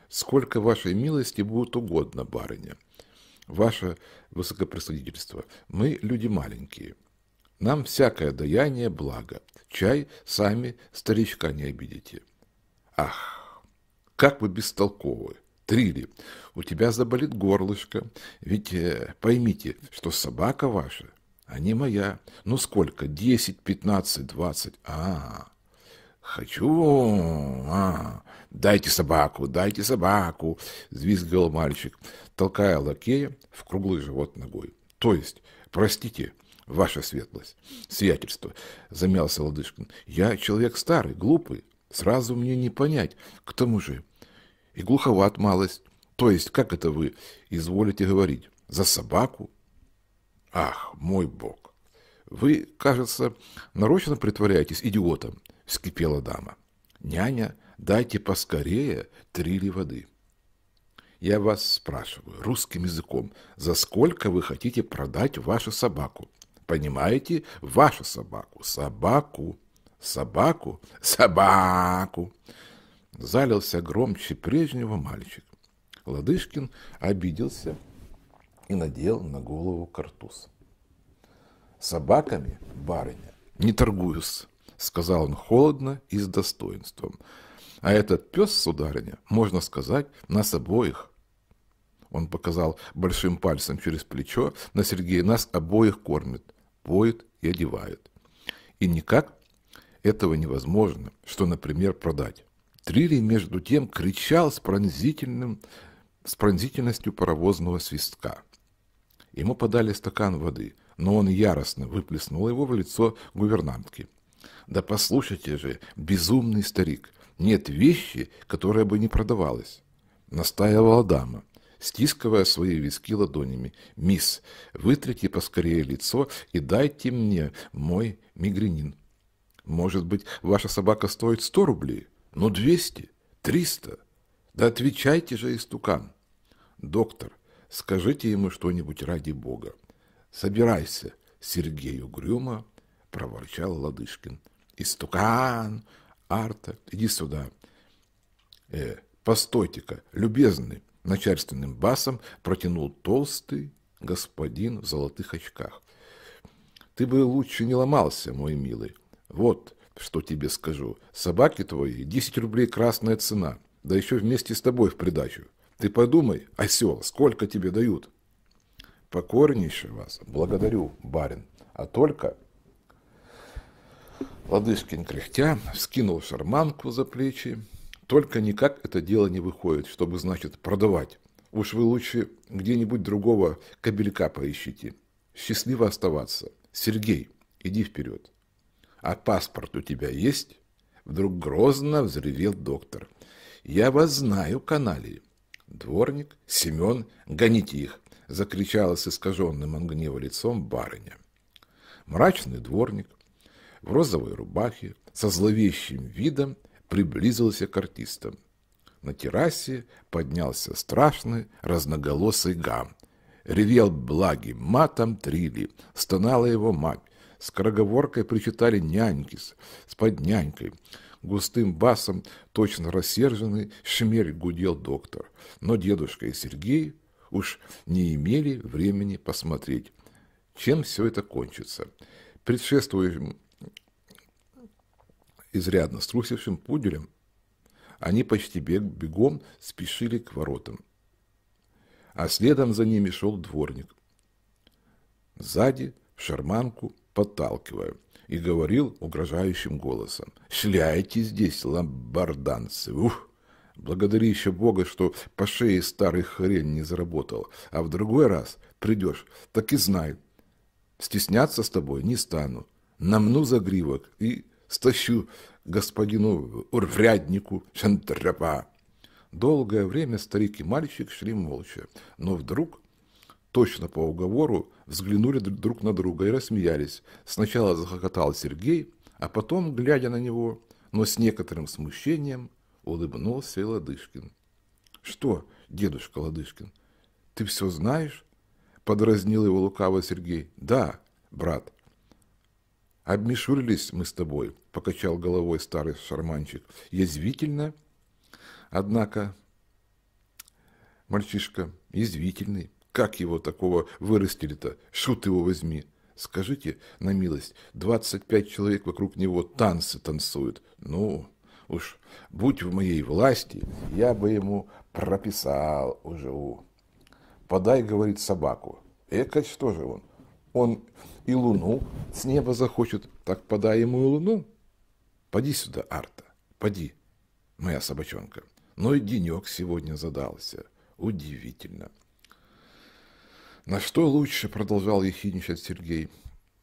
A: «Сколько вашей милости будет угодно, барыня», Ваше высокопросудительство, мы люди маленькие. Нам всякое даяние благо. Чай сами старичка не обидите. Ах, как вы бестолковы! Трили, у тебя заболит горлышко. Ведь э, поймите, что собака ваша, а не моя. Ну сколько? Десять, пятнадцать, двадцать. А, хочу. А, дайте собаку, дайте собаку, взвизгивал мальчик толкая лакея в круглый живот ногой. То есть, простите, ваша светлость, сиятельство, замялся Ладышкин. Я человек старый, глупый, сразу мне не понять. К тому же и глуховат малость. То есть, как это вы изволите говорить? За собаку? Ах, мой бог! Вы, кажется, нарочно притворяетесь идиотом, вскипела дама. Няня, дайте поскорее три ли воды. Я вас спрашиваю русским языком, за сколько вы хотите продать вашу собаку? Понимаете? Вашу собаку. Собаку. Собаку. Собаку. Залился громче прежнего мальчик. Ладышкин обиделся и надел на голову картуз. «Собаками, барыня, не торгуюсь», — сказал он холодно и с достоинством. «А этот пес, сударыня, можно сказать, нас обоих он показал большим пальцем через плечо на Сергея. Нас обоих кормит, поет и одевает. И никак этого невозможно, что, например, продать. Трилли, между тем, кричал с, пронзительным, с пронзительностью паровозного свистка. Ему подали стакан воды, но он яростно выплеснул его в лицо гувернантки. «Да послушайте же, безумный старик, нет вещи, которая бы не продавалась», — настаивала дама стискивая свои виски ладонями. «Мисс, вытрите поскорее лицо и дайте мне мой мигренин. Может быть, ваша собака стоит сто рублей? Ну, двести, триста. Да отвечайте же истукан. Доктор, скажите ему что-нибудь ради бога. Собирайся, Сергей угрюмо проворчал Ладышкин. Истукан! Арта, иди сюда. Э, постойте-ка, любезный, начальственным басом протянул толстый господин в золотых очках. Ты бы лучше не ломался, мой милый. Вот, что тебе скажу. Собаки твои, 10 рублей красная цена, да еще вместе с тобой в придачу. Ты подумай, осел, сколько тебе дают? Покорнейше вас, благодарю, барин. А только... Ладышкин кряхтя скинул шарманку за плечи, только никак это дело не выходит, чтобы, значит, продавать. Уж вы лучше где-нибудь другого кабелька поищите. Счастливо оставаться. Сергей, иди вперед. А паспорт у тебя есть? Вдруг грозно взревел доктор. Я вас знаю, каналии. Дворник, Семен, гоните их, закричала с искаженным от гнева лицом барыня. Мрачный дворник в розовой рубахе со зловещим видом приблизился к артистам. На террасе поднялся страшный разноголосый гам. Ревел благим матом трили, стонала его мать. С кроговоркой причитали няньки с поднянькой. Густым басом, точно рассерженный, шмель гудел доктор. Но дедушка и Сергей уж не имели времени посмотреть, чем все это кончится. Предшествующим изрядно струсившим пуделем, они почти бег, бегом спешили к воротам. А следом за ними шел дворник. Сзади, в шарманку, подталкивая, и говорил угрожающим голосом. «Шляйте здесь, ламбарданцы, Ух! Благодари еще Бога, что по шее старый хрен не заработал, а в другой раз придешь, так и знай. Стесняться с тобой не стану, намну загривок и стащу господину урвряднику Шантропа. Долгое время старик и мальчик шли молча, но вдруг, точно по уговору, взглянули друг на друга и рассмеялись. Сначала захохотал Сергей, а потом, глядя на него, но с некоторым смущением, улыбнулся и Ладышкин. «Что, дедушка Ладышкин, ты все знаешь?» — подразнил его лукаво Сергей. «Да, брат, обмешурились мы с тобой, покачал головой старый шарманчик. Язвительно, однако, мальчишка, язвительный. Как его такого вырастили-то? Шут его возьми. Скажите на милость, 25 человек вокруг него танцы танцуют. Ну, уж будь в моей власти, я бы ему прописал уже. Подай, говорит, собаку. Эка, что же он? Он и луну с неба захочет, так подай ему и луну. Поди сюда, Арта, поди, моя собачонка. Ну и денек сегодня задался. Удивительно. На что лучше, продолжал ехидничать Сергей.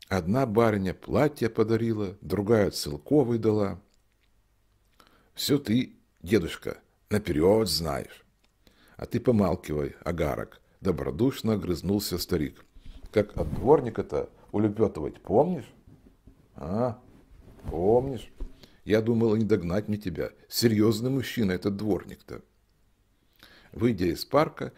A: Одна барыня платье подарила, другая целковый дала. Все ты, дедушка, наперед знаешь. А ты помалкивай, агарок, добродушно огрызнулся старик. Как от дворника-то улепетывать, помнишь? А, помнишь? Я думала, не догнать мне тебя. Серьезный мужчина этот дворник-то. Выйдя из парка,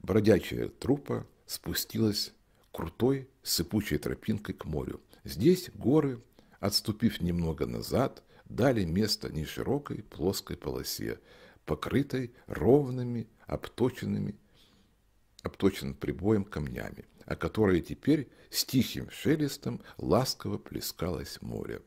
A: бродячая трупа спустилась крутой сыпучей тропинкой к морю. Здесь горы, отступив немного назад, дали место неширокой плоской полосе, покрытой ровными, обточенными, обточенным прибоем камнями, о которой теперь с тихим шелестом ласково плескалось море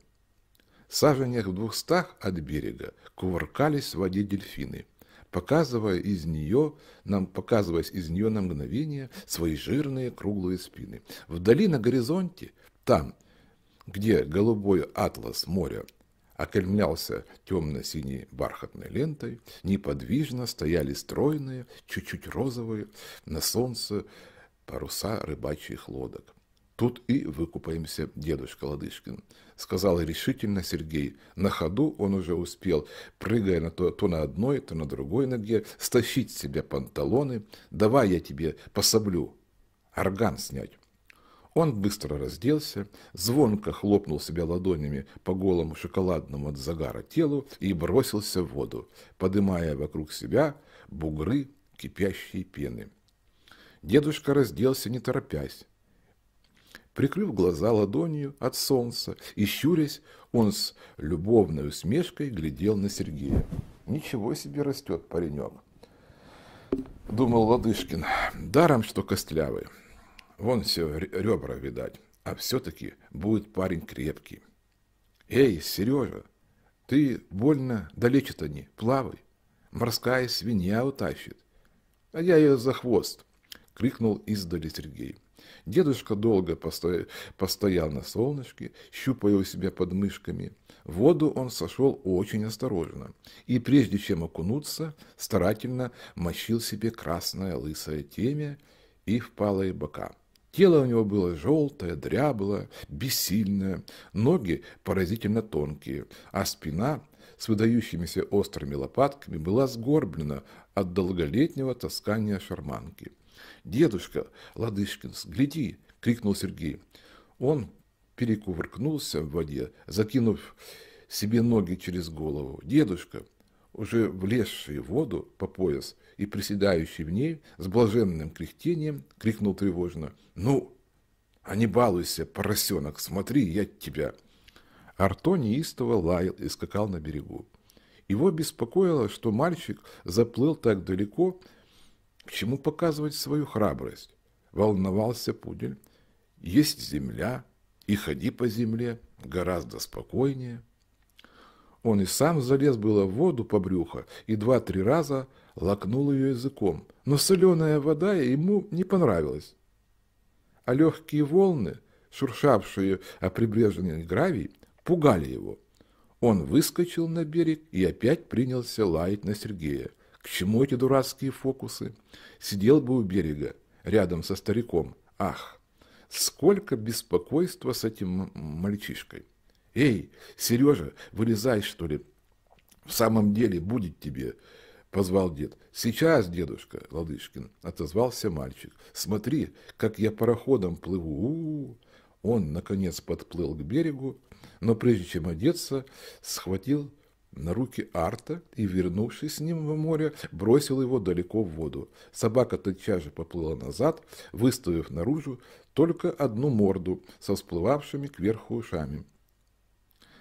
A: саженях в двухстах от берега кувыркались в воде дельфины, показывая из нее, нам, показываясь из нее на мгновение свои жирные круглые спины. Вдали на горизонте, там, где голубой атлас моря окаймлялся темно-синей бархатной лентой, неподвижно стояли стройные, чуть-чуть розовые, на солнце паруса рыбачьих лодок. Тут и выкупаемся, дедушка Ладышкин, сказал решительно Сергей. На ходу он уже успел, прыгая на то, то на одной, то на другой ноге, стащить с себя панталоны. Давай я тебе пособлю, орган снять. Он быстро разделся, звонко хлопнул себя ладонями по голому шоколадному от загара телу и бросился в воду, подымая вокруг себя бугры кипящей пены. Дедушка разделся не торопясь, Прикрыв глаза ладонью от солнца и щурясь, он с любовной усмешкой глядел на Сергея. «Ничего себе растет паренек!» – думал Ладышкин. «Даром, что костлявый. Вон все ребра видать, а все-таки будет парень крепкий». «Эй, Сережа, ты больно далече-то не, плавай. Морская свинья утащит». «А я ее за хвост!» – крикнул издали Сергей. Дедушка долго постоял на солнышке, щупая у себя подмышками. Воду он сошел очень осторожно и, прежде чем окунуться, старательно мочил себе красное лысое темя и впалые бока. Тело у него было желтое, дряблое, бессильное, ноги поразительно тонкие, а спина с выдающимися острыми лопатками была сгорблена от долголетнего таскания шарманки. «Дедушка Ладышкин, гляди!» – крикнул Сергей. Он перекувыркнулся в воде, закинув себе ноги через голову. Дедушка, уже влезший в воду по пояс и приседающий в ней, с блаженным кряхтением, крикнул тревожно. «Ну, а не балуйся, поросенок, смотри, я тебя!» Арто неистово лаял и скакал на берегу. Его беспокоило, что мальчик заплыл так далеко, к чему показывать свою храбрость? Волновался пудель. Есть земля, и ходи по земле, гораздо спокойнее. Он и сам залез было в воду по брюхо и два-три раза лакнул ее языком, но соленая вода ему не понравилась. А легкие волны, шуршавшие о прибрежный гравий, пугали его. Он выскочил на берег и опять принялся лаять на Сергея. К чему эти дурацкие фокусы? Сидел бы у берега, рядом со стариком. Ах, сколько беспокойства с этим мальчишкой. Эй, Сережа, вылезай, что ли. В самом деле будет тебе, позвал дед. Сейчас, дедушка, Ладышкин, отозвался мальчик. Смотри, как я пароходом плыву. У -у -у. Он, наконец, подплыл к берегу, но прежде чем одеться, схватил на руки Арта и, вернувшись с ним в море, бросил его далеко в воду. Собака тотчас же поплыла назад, выставив наружу только одну морду со всплывавшими кверху ушами.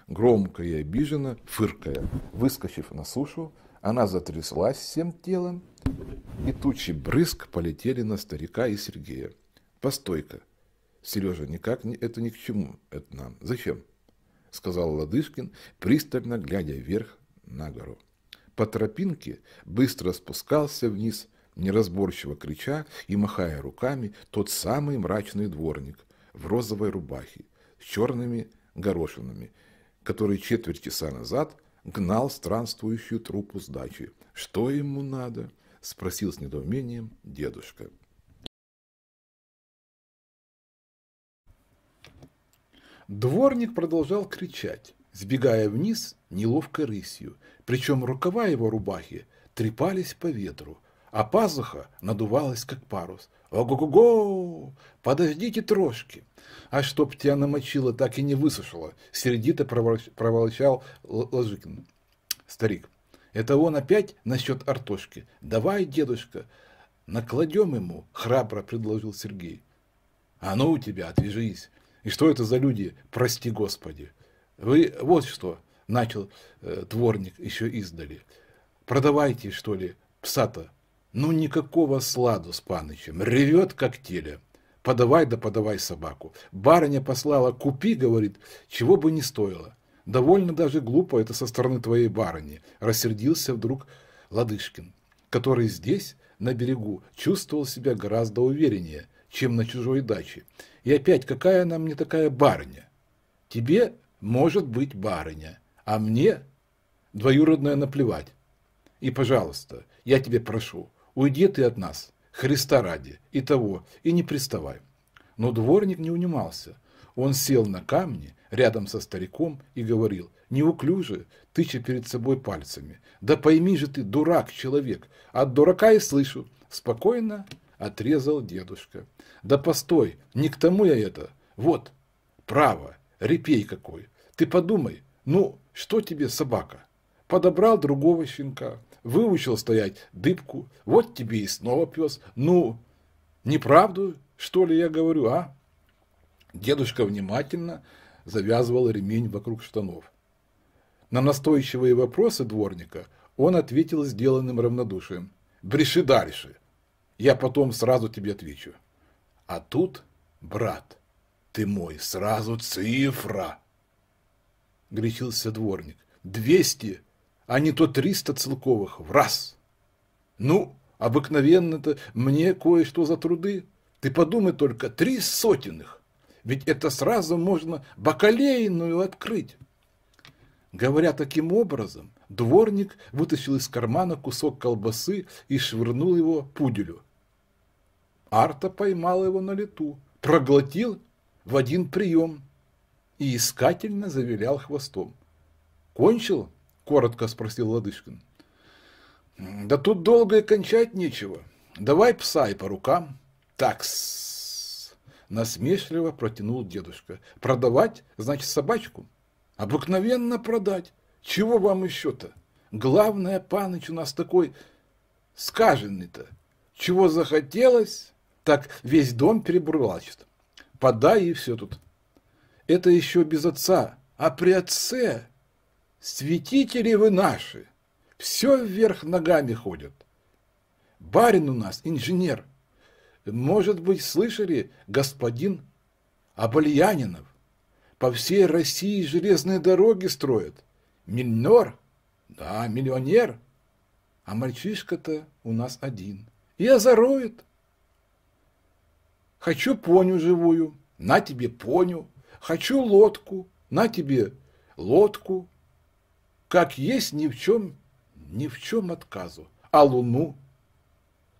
A: Громко и обиженно, фыркая, выскочив на сушу, она затряслась всем телом, и тучи брызг полетели на старика и Сергея. «Постой-ка! Сережа, никак это ни к чему, это нам. Зачем?» — сказал Ладышкин, пристально глядя вверх на гору. По тропинке быстро спускался вниз, неразборчиво крича и махая руками, тот самый мрачный дворник в розовой рубахе с черными горошинами, который четверть часа назад гнал странствующую трупу с дачи. «Что ему надо?» – спросил с недоумением дедушка. Дворник продолжал кричать, сбегая вниз неловкой рысью, причем рукава его рубахи трепались по ветру, а пазуха надувалась, как парус. «Ого-го-го! Подождите трошки!» «А чтоб тебя намочило, так и не высушило!» — сердито проволчал Ложикин. Старик. «Это он опять насчет Артошки? Давай, дедушка, накладем ему!» — храбро предложил Сергей. «А ну у тебя, отвяжись!» И что это за люди, прости Господи? Вы вот что, начал э, дворник еще издали. Продавайте, что ли, пса-то. Ну, никакого сладу с панычем. Ревет, как теля. Подавай да подавай собаку. Барыня послала, купи, говорит, чего бы не стоило. Довольно даже глупо это со стороны твоей барыни, рассердился вдруг Ладышкин, который здесь, на берегу, чувствовал себя гораздо увереннее, чем на чужой даче, и опять, какая она мне такая барыня? Тебе может быть барыня, а мне двоюродная наплевать. И, пожалуйста, я тебе прошу, уйди ты от нас, Христа ради, и того, и не приставай. Но дворник не унимался. Он сел на камни рядом со стариком и говорил, неуклюже, тыча перед собой пальцами. Да пойми же ты, дурак человек, от дурака и слышу. Спокойно отрезал дедушка. «Да постой, не к тому я это. Вот, право, репей какой. Ты подумай, ну, что тебе собака?» Подобрал другого щенка, выучил стоять дыбку. Вот тебе и снова пес. Ну, неправду, что ли, я говорю, а? Дедушка внимательно завязывал ремень вокруг штанов. На настойчивые вопросы дворника он ответил сделанным равнодушием. «Бреши дальше. Я потом сразу тебе отвечу. А тут, брат, ты мой, сразу цифра. Гречился дворник. Двести, а не то триста целковых в раз. Ну, обыкновенно-то мне кое-что за труды. Ты подумай только, три сотенных. Ведь это сразу можно бакалейную открыть. Говоря таким образом, дворник вытащил из кармана кусок колбасы и швырнул его пуделю. Арта поймал его на лету, проглотил в один прием и искательно завилял хвостом. «Кончил?» – коротко спросил Ладышкин. «Да тут долго и кончать нечего. Давай пса и по рукам». «Такс!» – насмешливо протянул дедушка. «Продавать – значит собачку? Обыкновенно продать. Чего вам еще-то? Главное, паныч у нас такой скаженный-то. Чего захотелось, так весь дом перебурвачит. Подай и все тут. Это еще без отца, а при отце святители вы наши. Все вверх ногами ходят. Барин у нас инженер. Может быть, слышали господин Абальянинов? По всей России железные дороги строят. Миллионер? Да, миллионер. А мальчишка-то у нас один. И озорует. Хочу поню живую, на тебе поню. Хочу лодку, на тебе лодку. Как есть ни в чем, ни в чем отказу. А луну?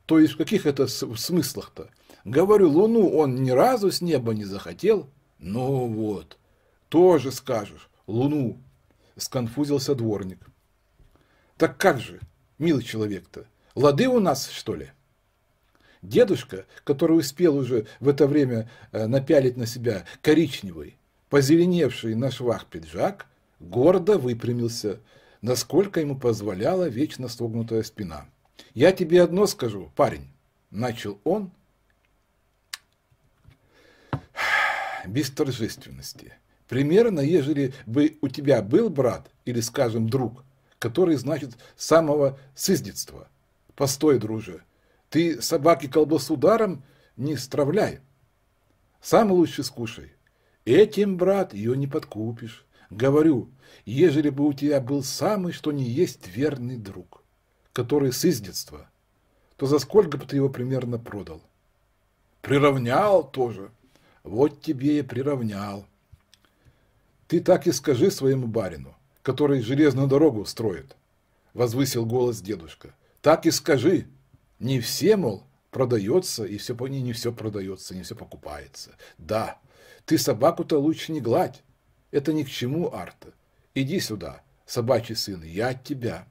A: То есть в каких это смыслах-то? Говорю, луну он ни разу с неба не захотел. Ну вот, тоже скажешь, луну, сконфузился дворник. Так как же, милый человек-то, лады у нас, что ли? Дедушка, который успел уже в это время э, напялить на себя коричневый, позеленевший на швах пиджак, гордо выпрямился, насколько ему позволяла вечно согнутая спина. «Я тебе одно скажу, парень», – начал он [sighs] без торжественности. «Примерно, ежели бы у тебя был брат или, скажем, друг, который, значит, самого сыздетства. Постой, друже, ты собаке колбасу даром не стравляй. Сам лучше скушай. Этим, брат, ее не подкупишь. Говорю, ежели бы у тебя был самый, что не есть верный друг, который с издетства, то за сколько бы ты его примерно продал? Приравнял тоже. Вот тебе и приравнял. Ты так и скажи своему барину, который железную дорогу строит, возвысил голос дедушка. Так и скажи, не все, мол, продается, и все по ней не все продается, не все покупается. Да, ты собаку-то лучше не гладь. Это ни к чему, Арта. Иди сюда, собачий сын, я от тебя.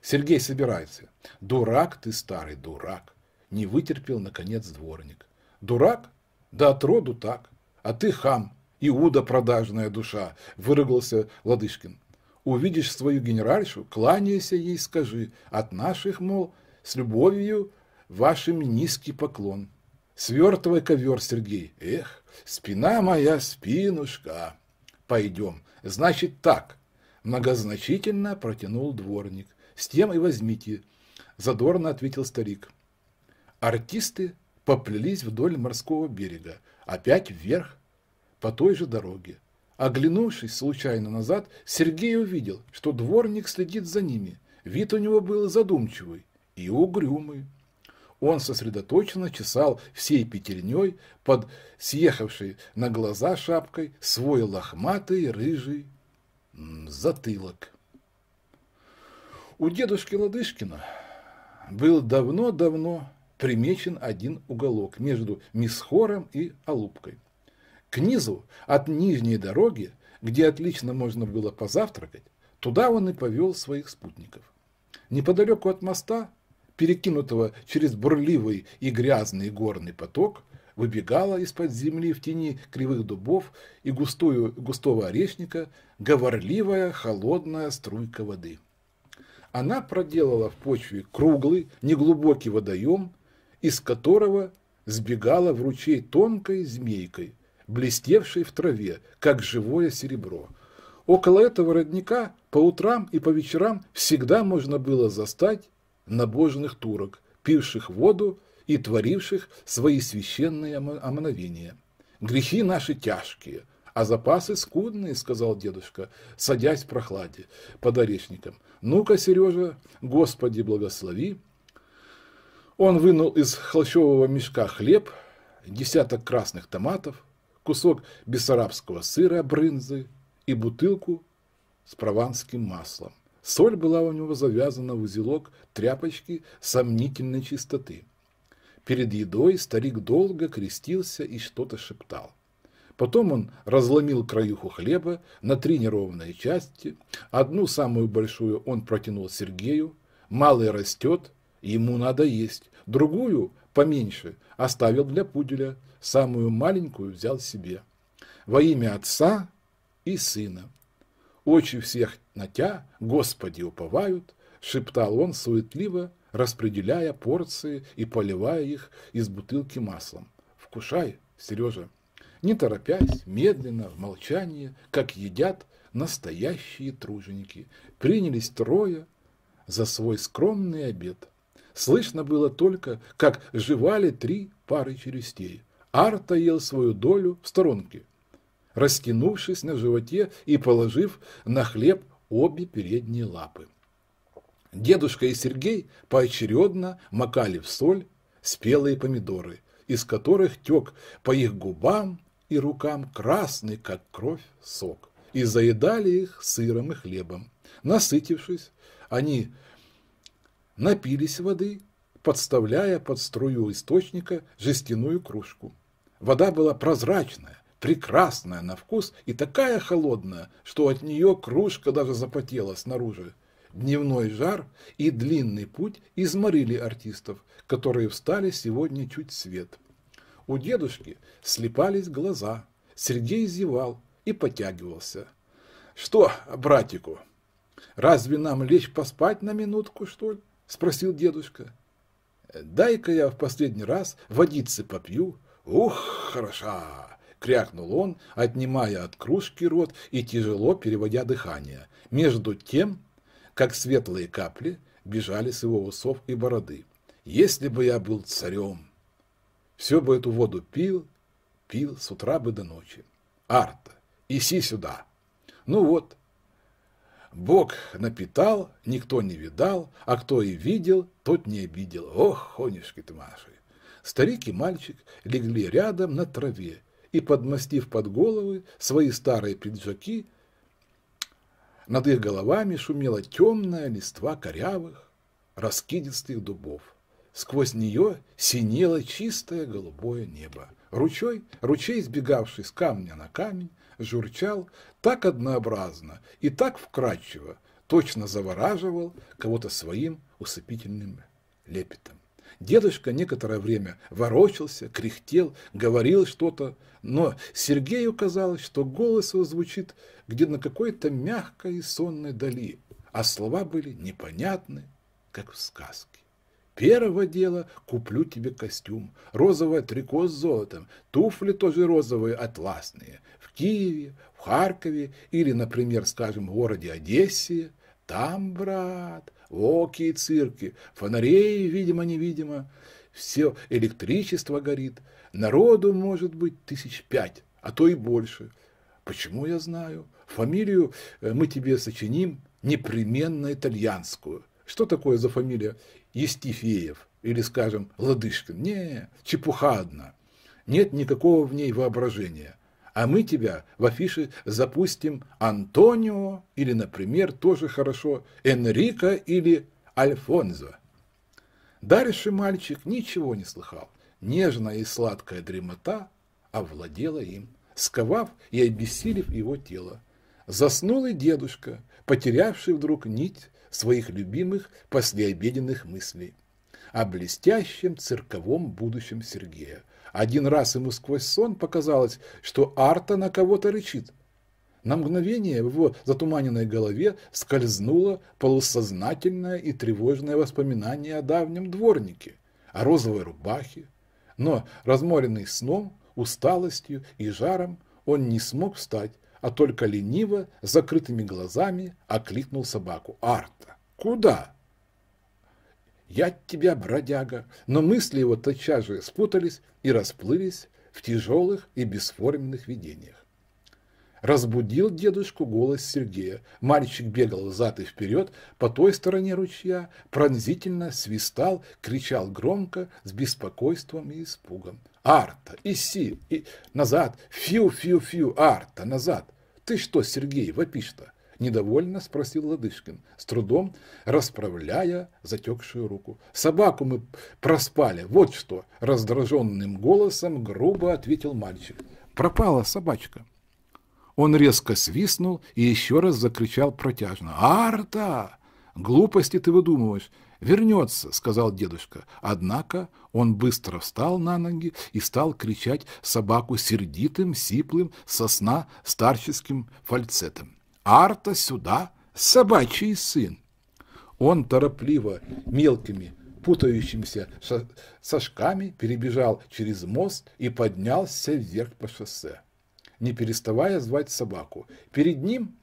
A: Сергей собирается. Дурак ты, старый дурак. Не вытерпел, наконец, дворник. Дурак? Да отроду так. А ты хам, Иуда продажная душа, выругался Ладышкин. Увидишь свою генеральшу, кланяйся ей, скажи, от наших, мол, с любовью, вашим низкий поклон. Свертывай ковер, Сергей. Эх, спина моя, спинушка. Пойдем. Значит так, многозначительно протянул дворник. С тем и возьмите, задорно ответил старик. Артисты поплелись вдоль морского берега, опять вверх, по той же дороге. Оглянувшись случайно назад, Сергей увидел, что дворник следит за ними. Вид у него был задумчивый и угрюмый. Он сосредоточенно чесал всей пятерней под съехавшей на глаза шапкой свой лохматый рыжий затылок. У дедушки Ладышкина был давно-давно примечен один уголок между Мисхором и Алубкой. К низу от нижней дороги, где отлично можно было позавтракать, туда он и повел своих спутников. Неподалеку от моста перекинутого через бурливый и грязный горный поток, выбегала из-под земли в тени кривых дубов и густую, густого орешника говорливая холодная струйка воды. Она проделала в почве круглый, неглубокий водоем, из которого сбегала в ручей тонкой змейкой, блестевшей в траве, как живое серебро. Около этого родника по утрам и по вечерам всегда можно было застать набожных турок, пивших воду и творивших свои священные омновения. «Грехи наши тяжкие, а запасы скудные», — сказал дедушка, садясь в прохладе под орешником. «Ну-ка, Сережа, Господи благослови!» Он вынул из холщового мешка хлеб, десяток красных томатов, кусок бессарабского сыра брынзы и бутылку с прованским маслом. Соль была у него завязана в узелок тряпочки сомнительной чистоты. Перед едой старик долго крестился и что-то шептал. Потом он разломил краюху хлеба на три неровные части. Одну самую большую он протянул Сергею. Малый растет, ему надо есть. Другую, поменьше, оставил для пуделя. Самую маленькую взял себе. Во имя отца и сына. Очи всех «На тя, Господи, уповают!» – шептал он суетливо, распределяя порции и поливая их из бутылки маслом. «Вкушай, Сережа!» Не торопясь, медленно, в молчании, как едят настоящие труженики, принялись трое за свой скромный обед. Слышно было только, как жевали три пары челюстей. Арта ел свою долю в сторонке, растянувшись на животе и положив на хлеб обе передние лапы. Дедушка и Сергей поочередно макали в соль спелые помидоры, из которых тек по их губам и рукам красный, как кровь, сок, и заедали их сыром и хлебом. Насытившись, они напились воды, подставляя под струю источника жестяную кружку. Вода была прозрачная, прекрасная на вкус и такая холодная, что от нее кружка даже запотела снаружи. Дневной жар и длинный путь изморили артистов, которые встали сегодня чуть свет. У дедушки слепались глаза, Сергей зевал и потягивался. «Что, братику, разве нам лечь поспать на минутку, что ли?» – спросил дедушка. «Дай-ка я в последний раз водицы попью. Ух, хороша!» крякнул он, отнимая от кружки рот и тяжело переводя дыхание, между тем, как светлые капли бежали с его усов и бороды. Если бы я был царем, все бы эту воду пил, пил с утра бы до ночи. Арта, иси сюда. Ну вот, Бог напитал, никто не видал, а кто и видел, тот не обидел. Ох, хонюшки ты, Маши! Старик и мальчик легли рядом на траве и, подмастив под головы свои старые пиджаки, над их головами шумела темная листва корявых, раскидистых дубов. Сквозь нее синело чистое голубое небо. Ручей, ручей, сбегавший с камня на камень, журчал так однообразно и так вкрадчиво, точно завораживал кого-то своим усыпительным лепетом. Дедушка некоторое время ворочался, кряхтел, говорил что-то, но Сергею казалось, что голос его звучит где на какой-то мягкой и сонной дали, а слова были непонятны, как в сказке. Первого дела куплю тебе костюм, розовое трико с золотом, туфли тоже розовые, атласные. В Киеве, в Харькове или, например, скажем, в городе Одессе. Там, брат, оки и цирки, фонарей, видимо-невидимо, все электричество горит, народу может быть тысяч пять, а то и больше. Почему я знаю? Фамилию э, мы тебе сочиним непременно итальянскую. Что такое за фамилия Естифеев или, скажем, Ладышкин? Не, чепуха одна. Нет никакого в ней воображения а мы тебя в афише запустим Антонио или, например, тоже хорошо, Энрико или Альфонзо. Дальше мальчик ничего не слыхал. Нежная и сладкая дремота овладела им, сковав и обессилев его тело. Заснул и дедушка, потерявший вдруг нить своих любимых послеобеденных мыслей о блестящем цирковом будущем Сергея, один раз ему сквозь сон показалось, что Арта на кого-то рычит. На мгновение в его затуманенной голове скользнуло полусознательное и тревожное воспоминание о давнем дворнике, о розовой рубахе. Но, разморенный сном, усталостью и жаром, он не смог встать, а только лениво, закрытыми глазами, окликнул собаку. «Арта! Куда?» «Я тебя, бродяга!» Но мысли его тотчас же спутались и расплылись в тяжелых и бесформенных видениях. Разбудил дедушку голос Сергея. Мальчик бегал взад и вперед по той стороне ручья, пронзительно свистал, кричал громко, с беспокойством и испугом. «Арта! Иси! И... Назад! Фью-фью-фью! Арта! Назад!» «Ты что, Сергей, вопишь-то? недовольно спросил Ладышкин, с трудом расправляя затекшую руку. «Собаку мы проспали, вот что!» – раздраженным голосом грубо ответил мальчик. «Пропала собачка!» Он резко свистнул и еще раз закричал протяжно. «Арта! Глупости ты выдумываешь! «Вернется», — сказал дедушка. Однако он быстро встал на ноги и стал кричать собаку сердитым, сиплым, сосна старческим фальцетом. Арта сюда, собачий сын. Он торопливо, мелкими, путающимися сашками перебежал через мост и поднялся вверх по шоссе, не переставая звать собаку. Перед ним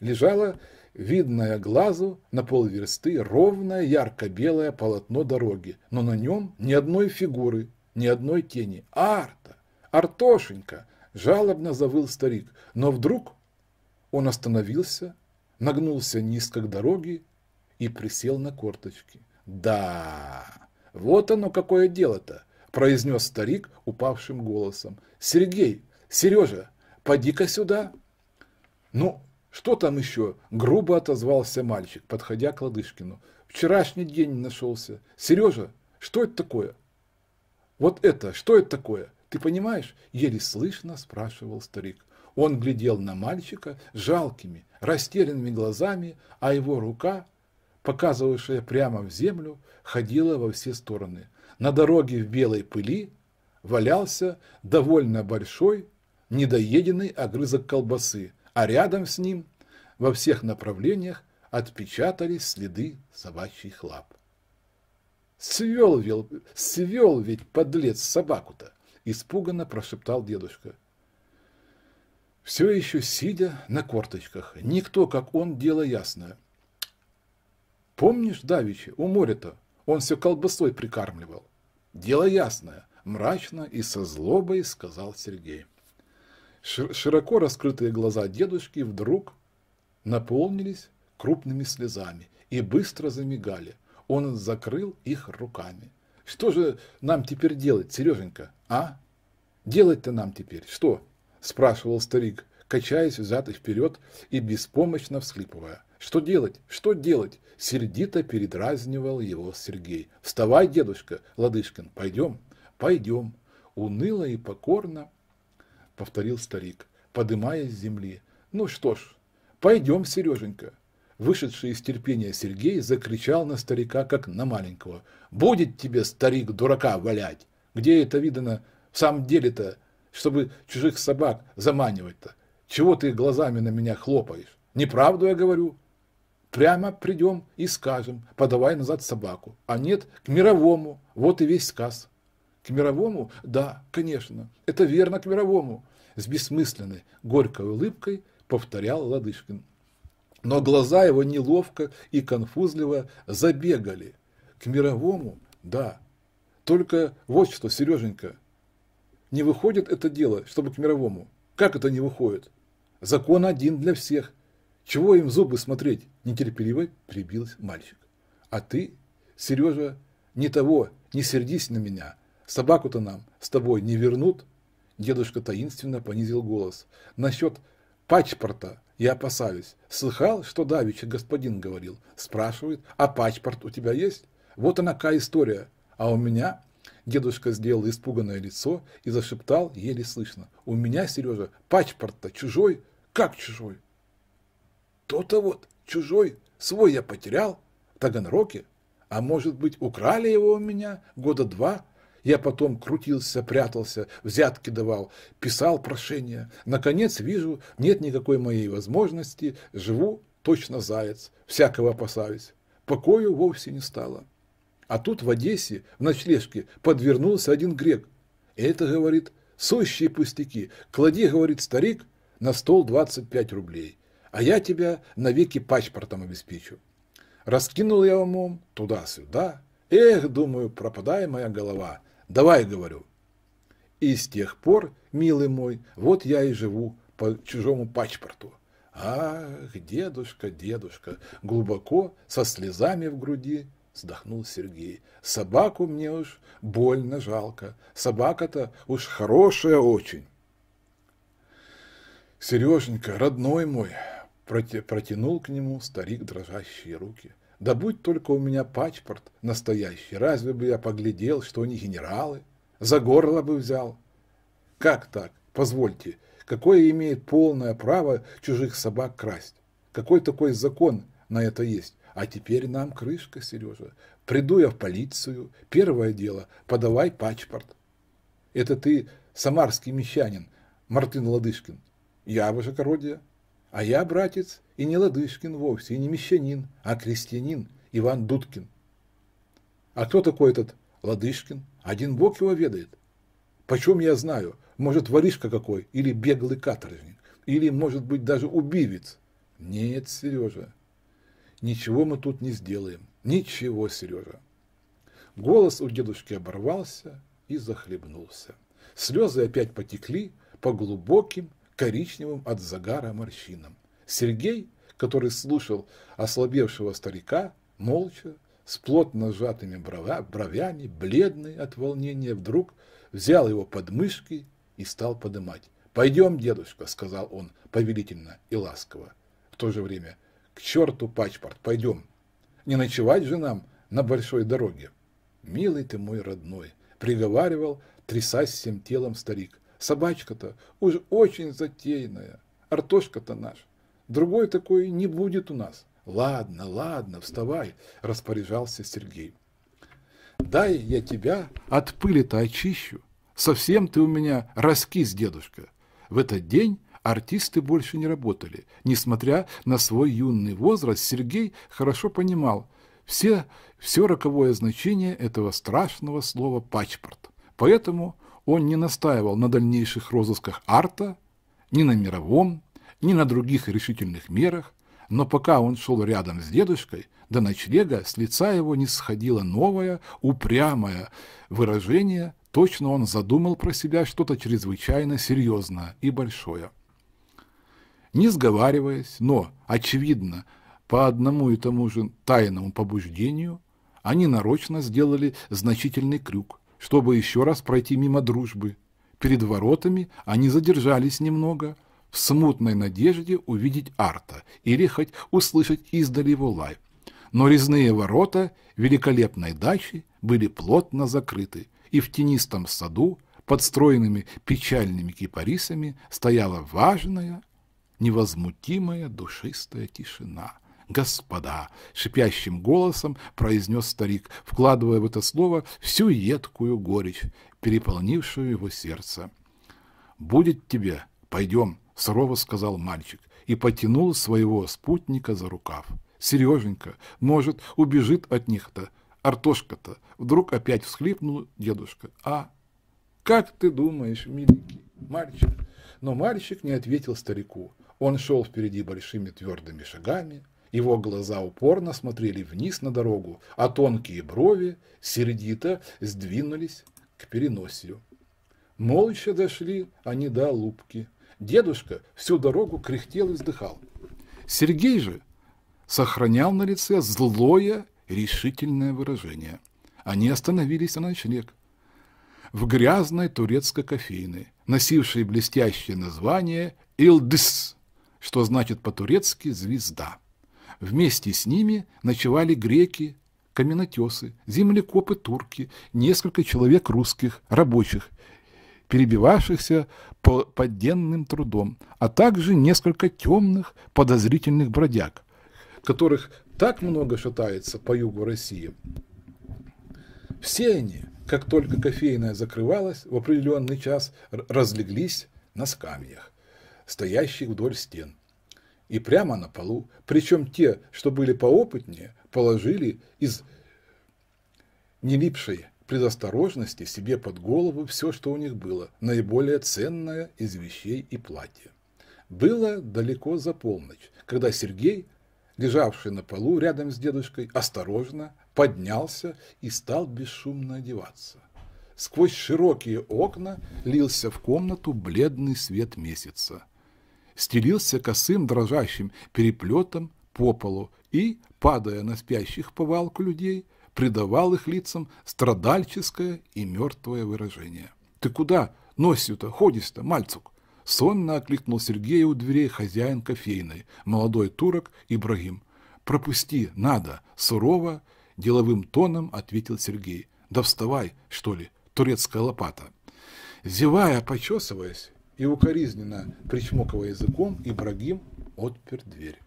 A: лежало видное глазу на полверсты ровное ярко-белое полотно дороги, но на нем ни одной фигуры, ни одной тени. «Арта! Артошенька!» – жалобно завыл старик, но вдруг он остановился, нагнулся низко к дороге и присел на корточки. «Да, вот оно какое дело-то!» – произнес старик упавшим голосом. «Сергей, Сережа, поди-ка сюда!» «Ну, что там еще?» – грубо отозвался мальчик, подходя к Ладышкину. «Вчерашний день нашелся. Сережа, что это такое?» «Вот это, что это такое? Ты понимаешь?» – еле слышно спрашивал старик. Он глядел на мальчика жалкими, растерянными глазами, а его рука, показывавшая прямо в землю, ходила во все стороны. На дороге в белой пыли валялся довольно большой, недоеденный огрызок колбасы, а рядом с ним во всех направлениях отпечатались следы собачьих лап. «Свел, свел ведь, подлец, собаку-то!» – испуганно прошептал дедушка – все еще сидя на корточках. Никто, как он, дело ясное. Помнишь, Давичи, у моря-то он все колбасой прикармливал? Дело ясное, мрачно и со злобой сказал Сергей. Широко раскрытые глаза дедушки вдруг наполнились крупными слезами и быстро замигали. Он закрыл их руками. Что же нам теперь делать, Сереженька, а? Делать-то нам теперь что? – спрашивал старик, качаясь взад и вперед и беспомощно всхлипывая. «Что делать? Что делать?» – сердито передразнивал его Сергей. «Вставай, дедушка Ладышкин, пойдем, пойдем!» Уныло и покорно повторил старик, подымаясь с земли. «Ну что ж, пойдем, Сереженька!» Вышедший из терпения Сергей закричал на старика, как на маленького. «Будет тебе, старик, дурака валять! Где это видано? В самом деле-то чтобы чужих собак заманивать-то? Чего ты глазами на меня хлопаешь? Неправду я говорю. Прямо придем и скажем, подавай назад собаку. А нет, к мировому. Вот и весь сказ. К мировому? Да, конечно. Это верно к мировому. С бессмысленной, горькой улыбкой повторял Ладышкин. Но глаза его неловко и конфузливо забегали. К мировому? Да. Только вот что, Сереженька, не выходит это дело, чтобы к мировому. Как это не выходит? Закон один для всех. Чего им зубы смотреть? Нетерпеливо прибился мальчик. А ты, Сережа, не того, не сердись на меня. Собаку-то нам с тобой не вернут. Дедушка таинственно понизил голос. Насчет пачпорта я опасаюсь. Слыхал, что Давича господин говорил? Спрашивает, а пачпорт у тебя есть? Вот она какая история. А у меня Дедушка сделал испуганное лицо и зашептал еле слышно. «У меня, Сережа, паспорт-то чужой? Как чужой?» «То-то вот, чужой, свой я потерял, в Таганроке. А может быть, украли его у меня года два?» Я потом крутился, прятался, взятки давал, писал прошения. Наконец вижу, нет никакой моей возможности, живу точно заяц, всякого опасаюсь. Покою вовсе не стало. А тут в Одессе в ночлежке подвернулся один грек. Это, говорит, сущие пустяки. Клади, говорит старик, на стол 25 рублей, а я тебя навеки паспортом обеспечу. Раскинул я умом туда-сюда. Эх, думаю, пропадай моя голова. Давай, говорю. И с тех пор, милый мой, вот я и живу по чужому паспорту. Ах, дедушка, дедушка, глубоко, со слезами в груди, вздохнул Сергей. Собаку мне уж больно жалко. Собака-то уж хорошая очень. Сереженька, родной мой, протянул к нему старик дрожащие руки. Да будь только у меня паспорт настоящий, разве бы я поглядел, что они генералы, за горло бы взял. Как так? Позвольте, какое имеет полное право чужих собак красть? Какой такой закон на это есть? А теперь нам крышка, Сережа. Приду я в полицию. Первое дело, подавай паспорт. Это ты самарский мещанин, Мартын Ладышкин. Я высокородие. А я, братец, и не Ладышкин вовсе, и не мещанин, а крестьянин Иван Дудкин. А кто такой этот Ладышкин? Один бог его ведает. Почем я знаю? Может, воришка какой, или беглый каторжник, или, может быть, даже убивец. Нет, Сережа, Ничего мы тут не сделаем. Ничего, Сережа. Голос у дедушки оборвался и захлебнулся. Слезы опять потекли по глубоким, коричневым от загара морщинам. Сергей, который слушал ослабевшего старика, молча, с плотно сжатыми бровями, бледный от волнения, вдруг взял его под мышки и стал подымать. «Пойдем, дедушка», — сказал он повелительно и ласково. В то же время – к черту паспорт, пойдем. Не ночевать же нам на большой дороге. Милый ты мой родной, приговаривал, трясась всем телом старик. Собачка-то уж очень затейная, артошка-то наш. Другой такой не будет у нас. Ладно, ладно, вставай, распоряжался Сергей. Дай я тебя от пыли-то очищу. Совсем ты у меня раскис, дедушка. В этот день Артисты больше не работали. Несмотря на свой юный возраст, Сергей хорошо понимал все, все роковое значение этого страшного слова «пачпорт». Поэтому он не настаивал на дальнейших розысках арта, ни на мировом, ни на других решительных мерах, но пока он шел рядом с дедушкой, до ночлега с лица его не сходило новое, упрямое выражение, точно он задумал про себя что-то чрезвычайно серьезное и большое не сговариваясь, но, очевидно, по одному и тому же тайному побуждению, они нарочно сделали значительный крюк, чтобы еще раз пройти мимо дружбы. Перед воротами они задержались немного, в смутной надежде увидеть Арта или хоть услышать издали его лайв. Но резные ворота великолепной дачи были плотно закрыты, и в тенистом саду под стройными печальными кипарисами стояла важная невозмутимая душистая тишина. «Господа!» — шипящим голосом произнес старик, вкладывая в это слово всю едкую горечь, переполнившую его сердце. «Будет тебе, пойдем!» — сурово сказал мальчик и потянул своего спутника за рукав. «Сереженька, может, убежит от них-то, Артошка-то!» Вдруг опять всхлипнул дедушка. «А, как ты думаешь, миленький мальчик?» Но мальчик не ответил старику. Он шел впереди большими твердыми шагами, его глаза упорно смотрели вниз на дорогу, а тонкие брови сердито сдвинулись к переносию. Молча дошли они до лупки. Дедушка всю дорогу кряхтел и вздыхал. Сергей же сохранял на лице злое решительное выражение. Они остановились на ночлег. В грязной турецкой кофейной, носившей блестящее название «Илдыс» что значит по-турецки «звезда». Вместе с ними ночевали греки, каменотесы, землекопы турки, несколько человек русских, рабочих, перебивавшихся по подденным трудом, а также несколько темных подозрительных бродяг, которых так много шатается по югу России. Все они, как только кофейная закрывалась, в определенный час разлеглись на скамьях стоящих вдоль стен. И прямо на полу, причем те, что были поопытнее, положили из нелипшей предосторожности себе под голову все, что у них было, наиболее ценное из вещей и платья. Было далеко за полночь, когда Сергей, лежавший на полу рядом с дедушкой, осторожно поднялся и стал бесшумно одеваться. Сквозь широкие окна лился в комнату бледный свет месяца – стелился косым дрожащим переплетом по полу и, падая на спящих повалку людей, придавал их лицам страдальческое и мертвое выражение. «Ты куда? Носью-то, ходишь-то, мальцук!» Сонно окликнул Сергея у дверей хозяин кофейной, молодой турок Ибрагим. «Пропусти, надо!» – сурово, деловым тоном ответил Сергей. «Да вставай, что ли, турецкая лопата!» Зевая, почесываясь, и укоризненно, причмокивая языком, Ибрагим отпер дверь.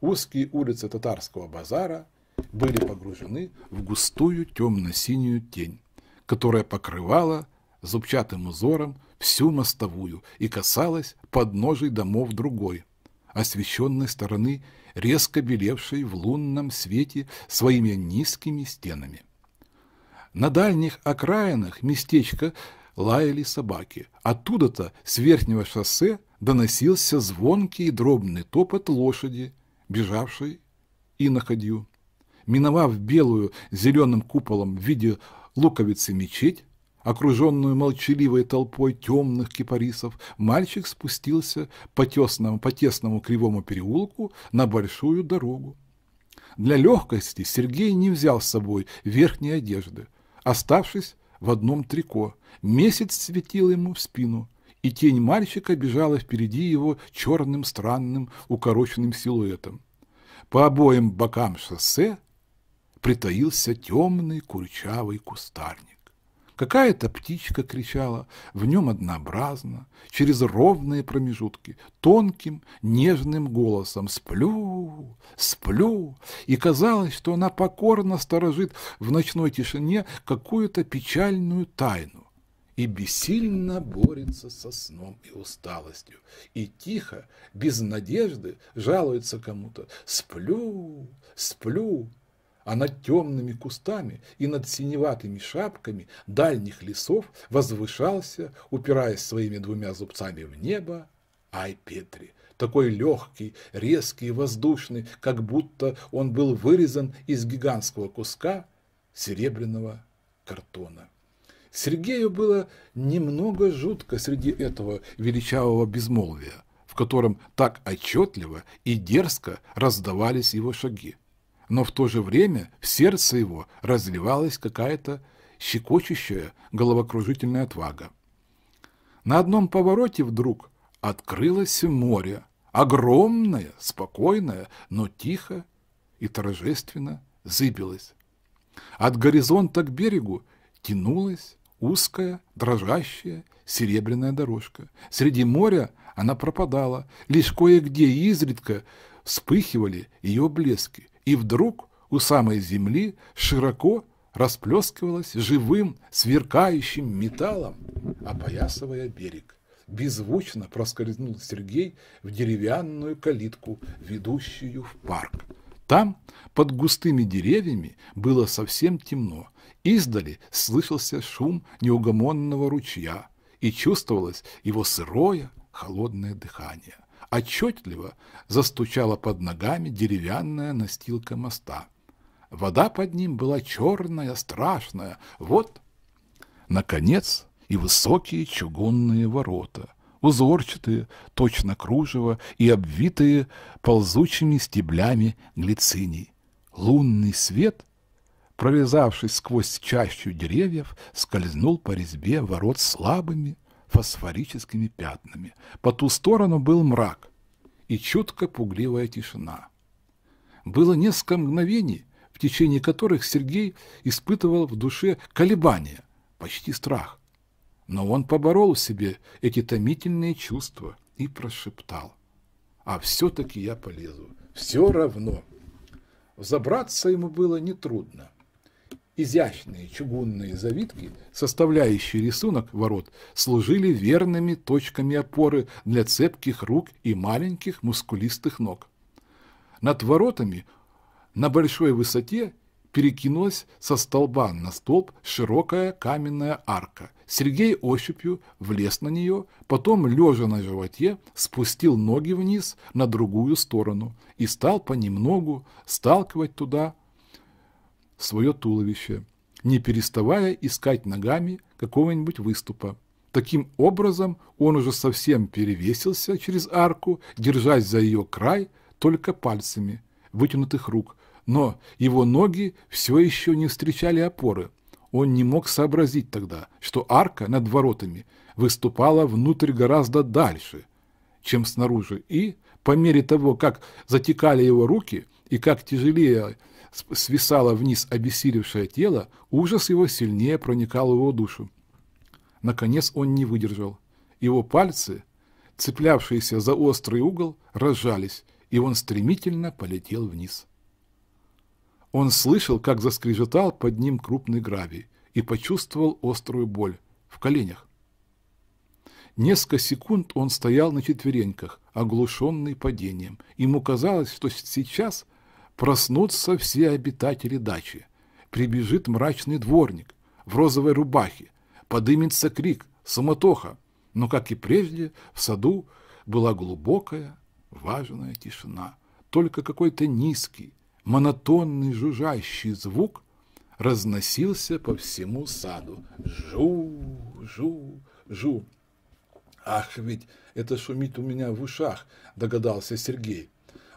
A: Узкие улицы татарского базара были погружены в густую темно-синюю тень, которая покрывала зубчатым узором всю мостовую и касалась подножий домов другой, освещенной стороны, резко белевшей в лунном свете своими низкими стенами. На дальних окраинах местечко лаяли собаки. Оттуда-то, с верхнего шоссе, доносился звонкий и дробный топот лошади, бежавшей и иноходью. Миновав белую зеленым куполом в виде луковицы мечеть, окруженную молчаливой толпой темных кипарисов, мальчик спустился по тесному, по тесному кривому переулку на большую дорогу. Для легкости Сергей не взял с собой верхней одежды, оставшись в одном трико. Месяц светил ему в спину, и тень мальчика бежала впереди его черным странным укороченным силуэтом. По обоим бокам шоссе притаился темный курчавый кустарник. Какая-то птичка кричала, в нем однообразно, через ровные промежутки, тонким, нежным голосом «Сплю! Сплю!» И казалось, что она покорно сторожит в ночной тишине какую-то печальную тайну и бессильно борется со сном и усталостью, и тихо, без надежды, жалуется кому-то «Сплю! Сплю!» а над темными кустами и над синеватыми шапками дальних лесов возвышался, упираясь своими двумя зубцами в небо, Ай Петри, такой легкий, резкий и воздушный, как будто он был вырезан из гигантского куска серебряного картона. Сергею было немного жутко среди этого величавого безмолвия, в котором так отчетливо и дерзко раздавались его шаги но в то же время в сердце его разливалась какая-то щекочущая головокружительная отвага. На одном повороте вдруг открылось море, огромное, спокойное, но тихо и торжественно зыбилось. От горизонта к берегу тянулась узкая, дрожащая серебряная дорожка. Среди моря она пропадала, лишь кое-где изредка вспыхивали ее блески, и вдруг у самой земли широко расплескивалось живым, сверкающим металлом, опоясывая берег. Беззвучно проскользнул Сергей в деревянную калитку, ведущую в парк. Там, под густыми деревьями, было совсем темно. Издали слышался шум неугомонного ручья, и чувствовалось его сырое, холодное дыхание. Отчетливо застучала под ногами деревянная настилка моста. Вода под ним была черная, страшная. Вот, наконец, и высокие чугунные ворота, узорчатые, точно кружево и обвитые ползучими стеблями глициний. Лунный свет, прорезавшись сквозь чащу деревьев, скользнул по резьбе ворот слабыми, фосфорическими пятнами. По ту сторону был мрак и чутко пугливая тишина. Было несколько мгновений, в течение которых Сергей испытывал в душе колебания, почти страх. Но он поборол в себе эти томительные чувства и прошептал. «А все-таки я полезу. Все равно». Забраться ему было нетрудно. Изящные чугунные завитки, составляющие рисунок ворот, служили верными точками опоры для цепких рук и маленьких мускулистых ног. Над воротами на большой высоте перекинулась со столба на столб широкая каменная арка. Сергей ощупью влез на нее, потом, лежа на животе, спустил ноги вниз на другую сторону и стал понемногу сталкивать туда свое туловище, не переставая искать ногами какого-нибудь выступа. Таким образом он уже совсем перевесился через арку, держась за ее край только пальцами вытянутых рук, но его ноги все еще не встречали опоры. Он не мог сообразить тогда, что арка над воротами выступала внутрь гораздо дальше, чем снаружи, и, по мере того, как затекали его руки и как тяжелее свисало вниз обессилевшее тело, ужас его сильнее проникал в его душу. Наконец он не выдержал. Его пальцы, цеплявшиеся за острый угол, разжались, и он стремительно полетел вниз. Он слышал, как заскрежетал под ним крупный гравий, и почувствовал острую боль в коленях. Несколько секунд он стоял на четвереньках, оглушенный падением. Ему казалось, что сейчас Проснутся все обитатели дачи. Прибежит мрачный дворник в розовой рубахе. Подымется крик, суматоха. Но, как и прежде, в саду была глубокая, важная тишина. Только какой-то низкий, монотонный жужжащий звук разносился по всему саду. Жу, жу, жу. «Ах, ведь это шумит у меня в ушах», – догадался Сергей.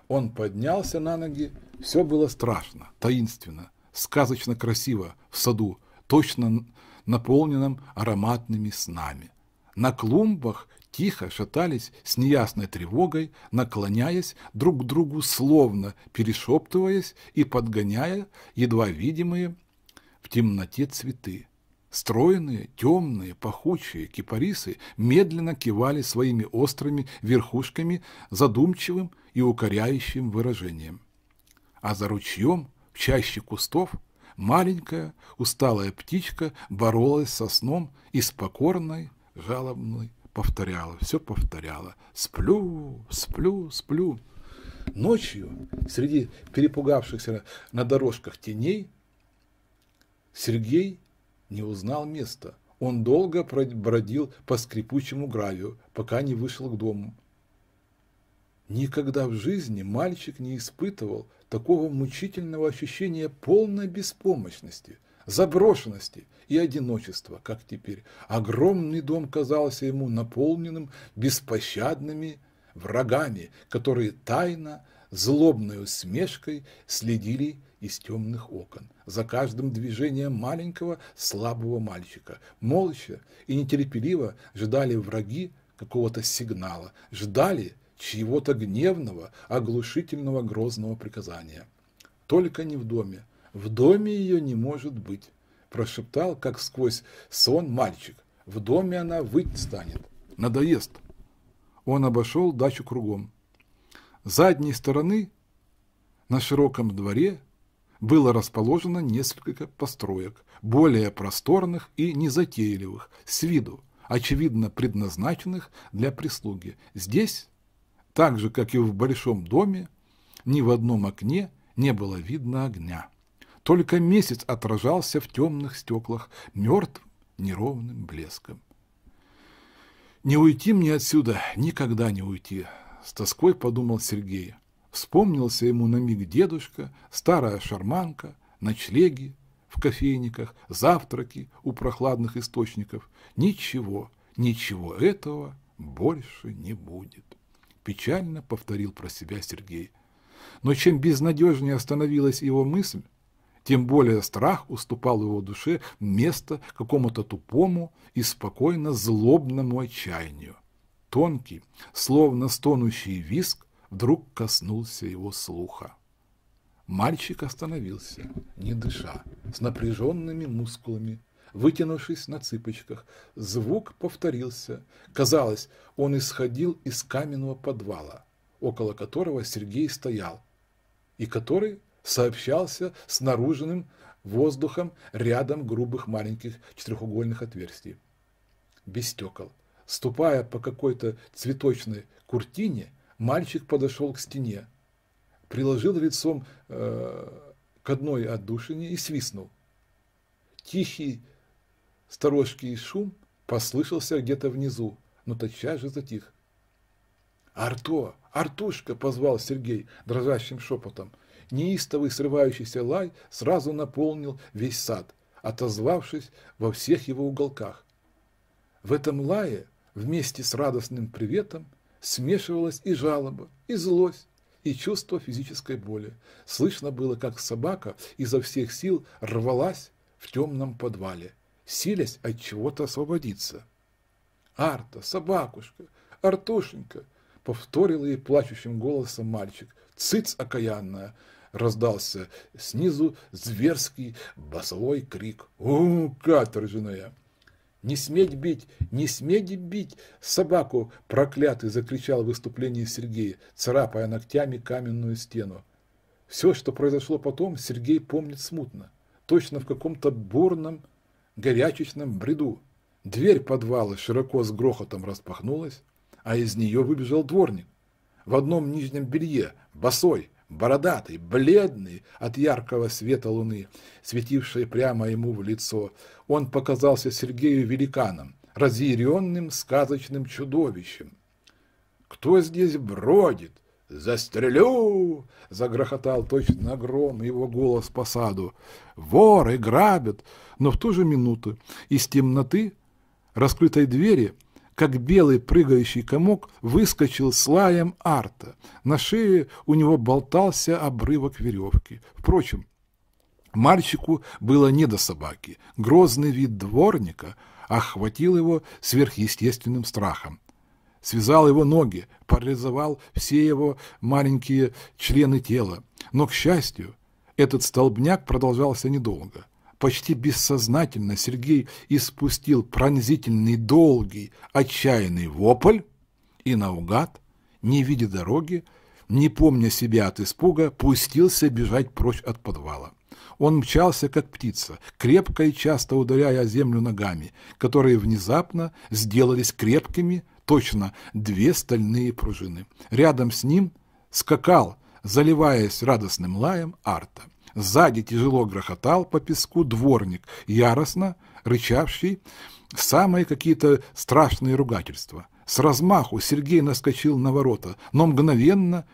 A: Он поднялся на ноги, все было страшно, таинственно, сказочно красиво в саду, точно наполненном ароматными снами. На клумбах тихо шатались с неясной тревогой, наклоняясь друг к другу, словно перешептываясь и подгоняя едва видимые в темноте цветы. Стройные, темные, пахучие кипарисы медленно кивали своими острыми верхушками задумчивым и укоряющим выражением а за ручьем, в чаще кустов, маленькая усталая птичка боролась со сном и с покорной, жалобной повторяла, все повторяла. Сплю, сплю, сплю. Ночью, среди перепугавшихся на дорожках теней, Сергей не узнал места. Он долго бродил по скрипучему гравию, пока не вышел к дому. Никогда в жизни мальчик не испытывал такого мучительного ощущения полной беспомощности, заброшенности и одиночества, как теперь. Огромный дом казался ему наполненным беспощадными врагами, которые тайно, злобной усмешкой следили из темных окон, за каждым движением маленького слабого мальчика. Молча и нетерпеливо ждали враги какого-то сигнала, ждали – чьего-то гневного, оглушительного, грозного приказания. «Только не в доме. В доме ее не может быть», – прошептал, как сквозь сон, мальчик. «В доме она выть станет. Надоест». Он обошел дачу кругом. С задней стороны на широком дворе было расположено несколько построек, более просторных и незатейливых, с виду, очевидно предназначенных для прислуги. Здесь так же, как и в большом доме, ни в одном окне не было видно огня. Только месяц отражался в темных стеклах мертвым неровным блеском. «Не уйти мне отсюда, никогда не уйти», — с тоской подумал Сергей. Вспомнился ему на миг дедушка, старая шарманка, ночлеги в кофейниках, завтраки у прохладных источников. Ничего, ничего этого больше не будет. Печально повторил про себя Сергей. Но чем безнадежнее остановилась его мысль, тем более страх уступал его душе место какому-то тупому и спокойно злобному отчаянию. Тонкий, словно стонущий виск, вдруг коснулся его слуха. Мальчик остановился, не дыша, с напряженными мускулами вытянувшись на цыпочках. Звук повторился. Казалось, он исходил из каменного подвала, около которого Сергей стоял, и который сообщался с наружным воздухом рядом грубых маленьких четырехугольных отверстий. Без стекол. Ступая по какой-то цветочной куртине, мальчик подошел к стене, приложил лицом э, к одной отдушине и свистнул. Тихий Сторожкий шум послышался где-то внизу, но тотчас же затих. «Арто! Артушка!» – позвал Сергей дрожащим шепотом. Неистовый срывающийся лай сразу наполнил весь сад, отозвавшись во всех его уголках. В этом лае вместе с радостным приветом смешивалась и жалоба, и злость, и чувство физической боли. Слышно было, как собака изо всех сил рвалась в темном подвале силясь от чего-то освободиться. «Арта, собакушка, Артушенька!» — повторил ей плачущим голосом мальчик. «Цыц окаянная!» — раздался снизу зверский басовой крик. «У, каторжная!» «Не сметь бить! Не сметь бить! Собаку!» – проклятый закричал в выступлении Сергей, царапая ногтями каменную стену. Все, что произошло потом, Сергей помнит смутно. Точно в каком-то бурном горячечном бреду. Дверь подвала широко с грохотом распахнулась, а из нее выбежал дворник. В одном нижнем белье, босой, бородатый, бледный от яркого света луны, светившей прямо ему в лицо, он показался Сергею великаном, разъяренным сказочным чудовищем. «Кто здесь бродит? Застрелю!» – загрохотал точно гром его голос по саду. «Воры грабят!» Но в ту же минуту из темноты раскрытой двери, как белый прыгающий комок, выскочил с лаем арта. На шее у него болтался обрывок веревки. Впрочем, мальчику было не до собаки. Грозный вид дворника охватил его сверхъестественным страхом связал его ноги, парализовал все его маленькие члены тела. Но, к счастью, этот столбняк продолжался недолго почти бессознательно Сергей испустил пронзительный, долгий, отчаянный вопль и наугад, не видя дороги, не помня себя от испуга, пустился бежать прочь от подвала. Он мчался, как птица, крепко и часто ударяя о землю ногами, которые внезапно сделались крепкими, точно две стальные пружины. Рядом с ним скакал, заливаясь радостным лаем, Арта. Сзади тяжело грохотал по песку дворник, яростно рычавший самые какие-то страшные ругательства. С размаху Сергей наскочил на ворота, но мгновенно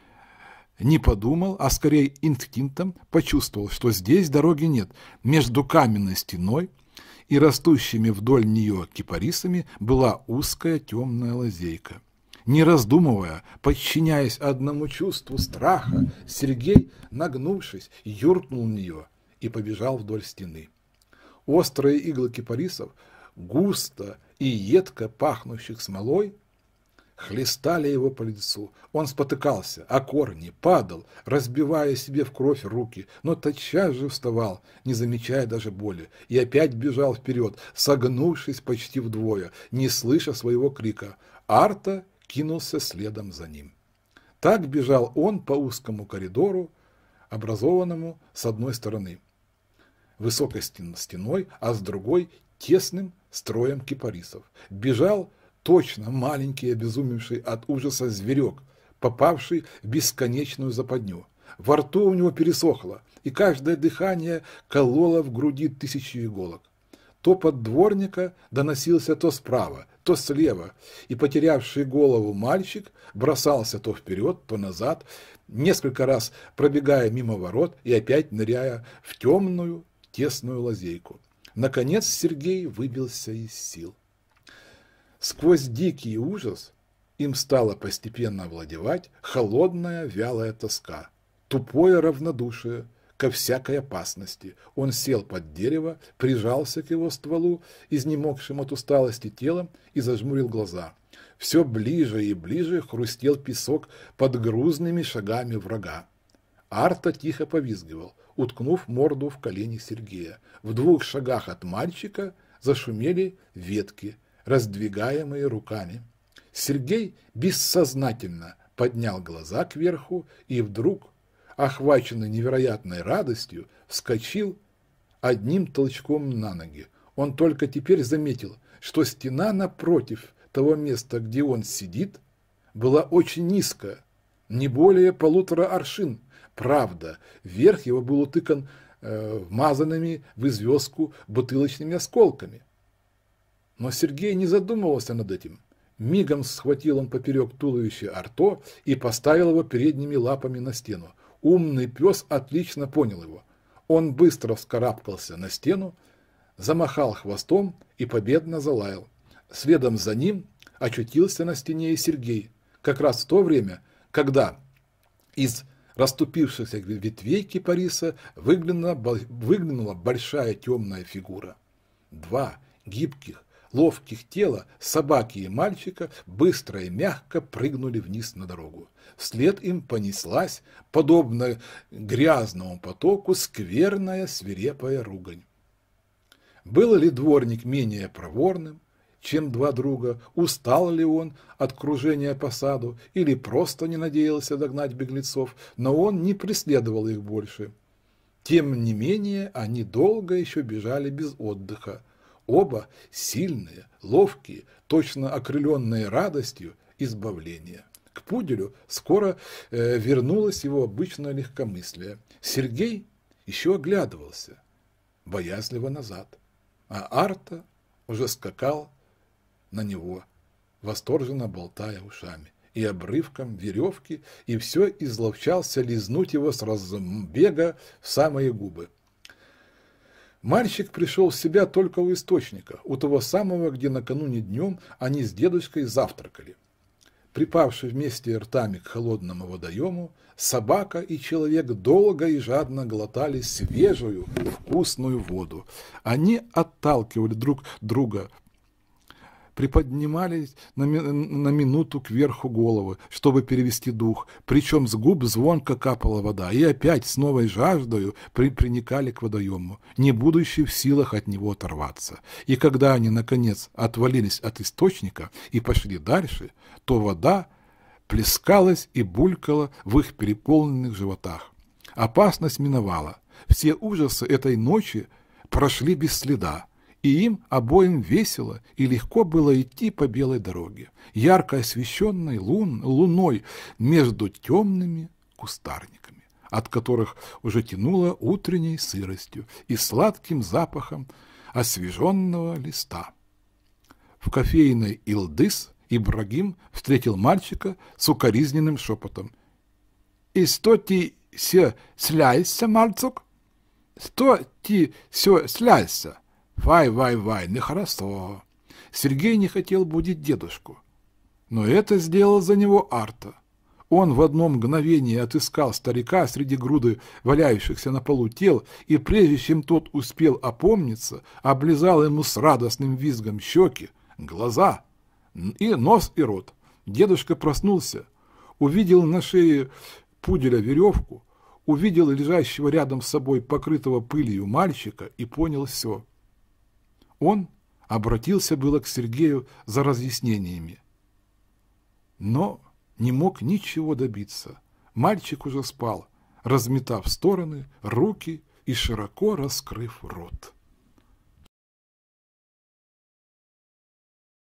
A: не подумал, а скорее инстинктом почувствовал, что здесь дороги нет. Между каменной стеной и растущими вдоль нее кипарисами была узкая темная лазейка. Не раздумывая, подчиняясь одному чувству страха, Сергей, нагнувшись, юркнул в нее и побежал вдоль стены. Острые иглы кипарисов, густо и едко пахнущих смолой, хлестали его по лицу. Он спотыкался о корни, падал, разбивая себе в кровь руки, но тотчас же вставал, не замечая даже боли, и опять бежал вперед, согнувшись почти вдвое, не слыша своего крика «Арта!» кинулся следом за ним. Так бежал он по узкому коридору, образованному с одной стороны высокой стеной, а с другой тесным строем кипарисов. Бежал точно маленький, обезумевший от ужаса зверек, попавший в бесконечную западню. Во рту у него пересохло, и каждое дыхание кололо в груди тысячи иголок. Топот дворника доносился то справа, то слева, и потерявший голову мальчик бросался то вперед, то назад, несколько раз пробегая мимо ворот и опять ныряя в темную, тесную лазейку. Наконец Сергей выбился из сил. Сквозь дикий ужас им стала постепенно овладевать холодная вялая тоска, тупое равнодушие – ко всякой опасности. Он сел под дерево, прижался к его стволу, изнемогшим от усталости телом, и зажмурил глаза. Все ближе и ближе хрустел песок под грузными шагами врага. Арта тихо повизгивал, уткнув морду в колени Сергея. В двух шагах от мальчика зашумели ветки, раздвигаемые руками. Сергей бессознательно поднял глаза кверху и вдруг охваченный невероятной радостью, вскочил одним толчком на ноги. Он только теперь заметил, что стена напротив того места, где он сидит, была очень низкая, не более полутора аршин. Правда, верх его был утыкан э, вмазанными в известку бутылочными осколками. Но Сергей не задумывался над этим. Мигом схватил он поперек туловища арто и поставил его передними лапами на стену. Умный пес отлично понял его. Он быстро вскарабкался на стену, замахал хвостом и победно залаял. Следом за ним очутился на стене и Сергей, как раз в то время, когда из расступившихся ветвей кипариса выглянула, выглянула большая темная фигура. Два гибких, ловких тела собаки и мальчика быстро и мягко прыгнули вниз на дорогу. Вслед им понеслась, подобно грязному потоку, скверная свирепая ругань. Был ли дворник менее проворным, чем два друга, устал ли он от кружения по саду или просто не надеялся догнать беглецов, но он не преследовал их больше. Тем не менее, они долго еще бежали без отдыха, Оба сильные, ловкие, точно окрыленные радостью избавления. К пуделю скоро э, вернулось его обычное легкомыслие. Сергей еще оглядывался, боязливо назад, а Арта уже скакал на него, восторженно болтая ушами и обрывком веревки, и все изловчался лизнуть его с разбега в самые губы. Мальчик пришел в себя только у источника, у того самого, где накануне днем они с дедушкой завтракали. Припавший вместе ртами к холодному водоему, собака и человек долго и жадно глотали свежую вкусную воду. Они отталкивали друг друга приподнимались на, ми на минуту кверху головы, чтобы перевести дух, причем с губ звонко капала вода, и опять с новой жаждою при приникали к водоему, не будучи в силах от него оторваться. И когда они, наконец, отвалились от источника и пошли дальше, то вода плескалась и булькала в их переполненных животах. Опасность миновала. Все ужасы этой ночи прошли без следа и им обоим весело и легко было идти по белой дороге, ярко освещенной лун, луной между темными кустарниками, от которых уже тянуло утренней сыростью и сладким запахом освеженного листа. В кофейной Илдыс Ибрагим встретил мальчика с укоризненным шепотом. «И что ты все сляйся, мальцук? Что ты все сляйся?» Вай-вай-вай, нехорошо. Ну Сергей не хотел будить дедушку. Но это сделал за него Арта. Он в одно мгновение отыскал старика среди груды валяющихся на полу тел, и прежде чем тот успел опомниться, облизал ему с радостным визгом щеки, глаза и нос и рот. Дедушка проснулся, увидел на шее пуделя веревку, увидел лежащего рядом с собой покрытого пылью мальчика и понял все. Он обратился было к Сергею за разъяснениями, но не мог ничего добиться. Мальчик уже спал, разметав стороны, руки и широко раскрыв рот.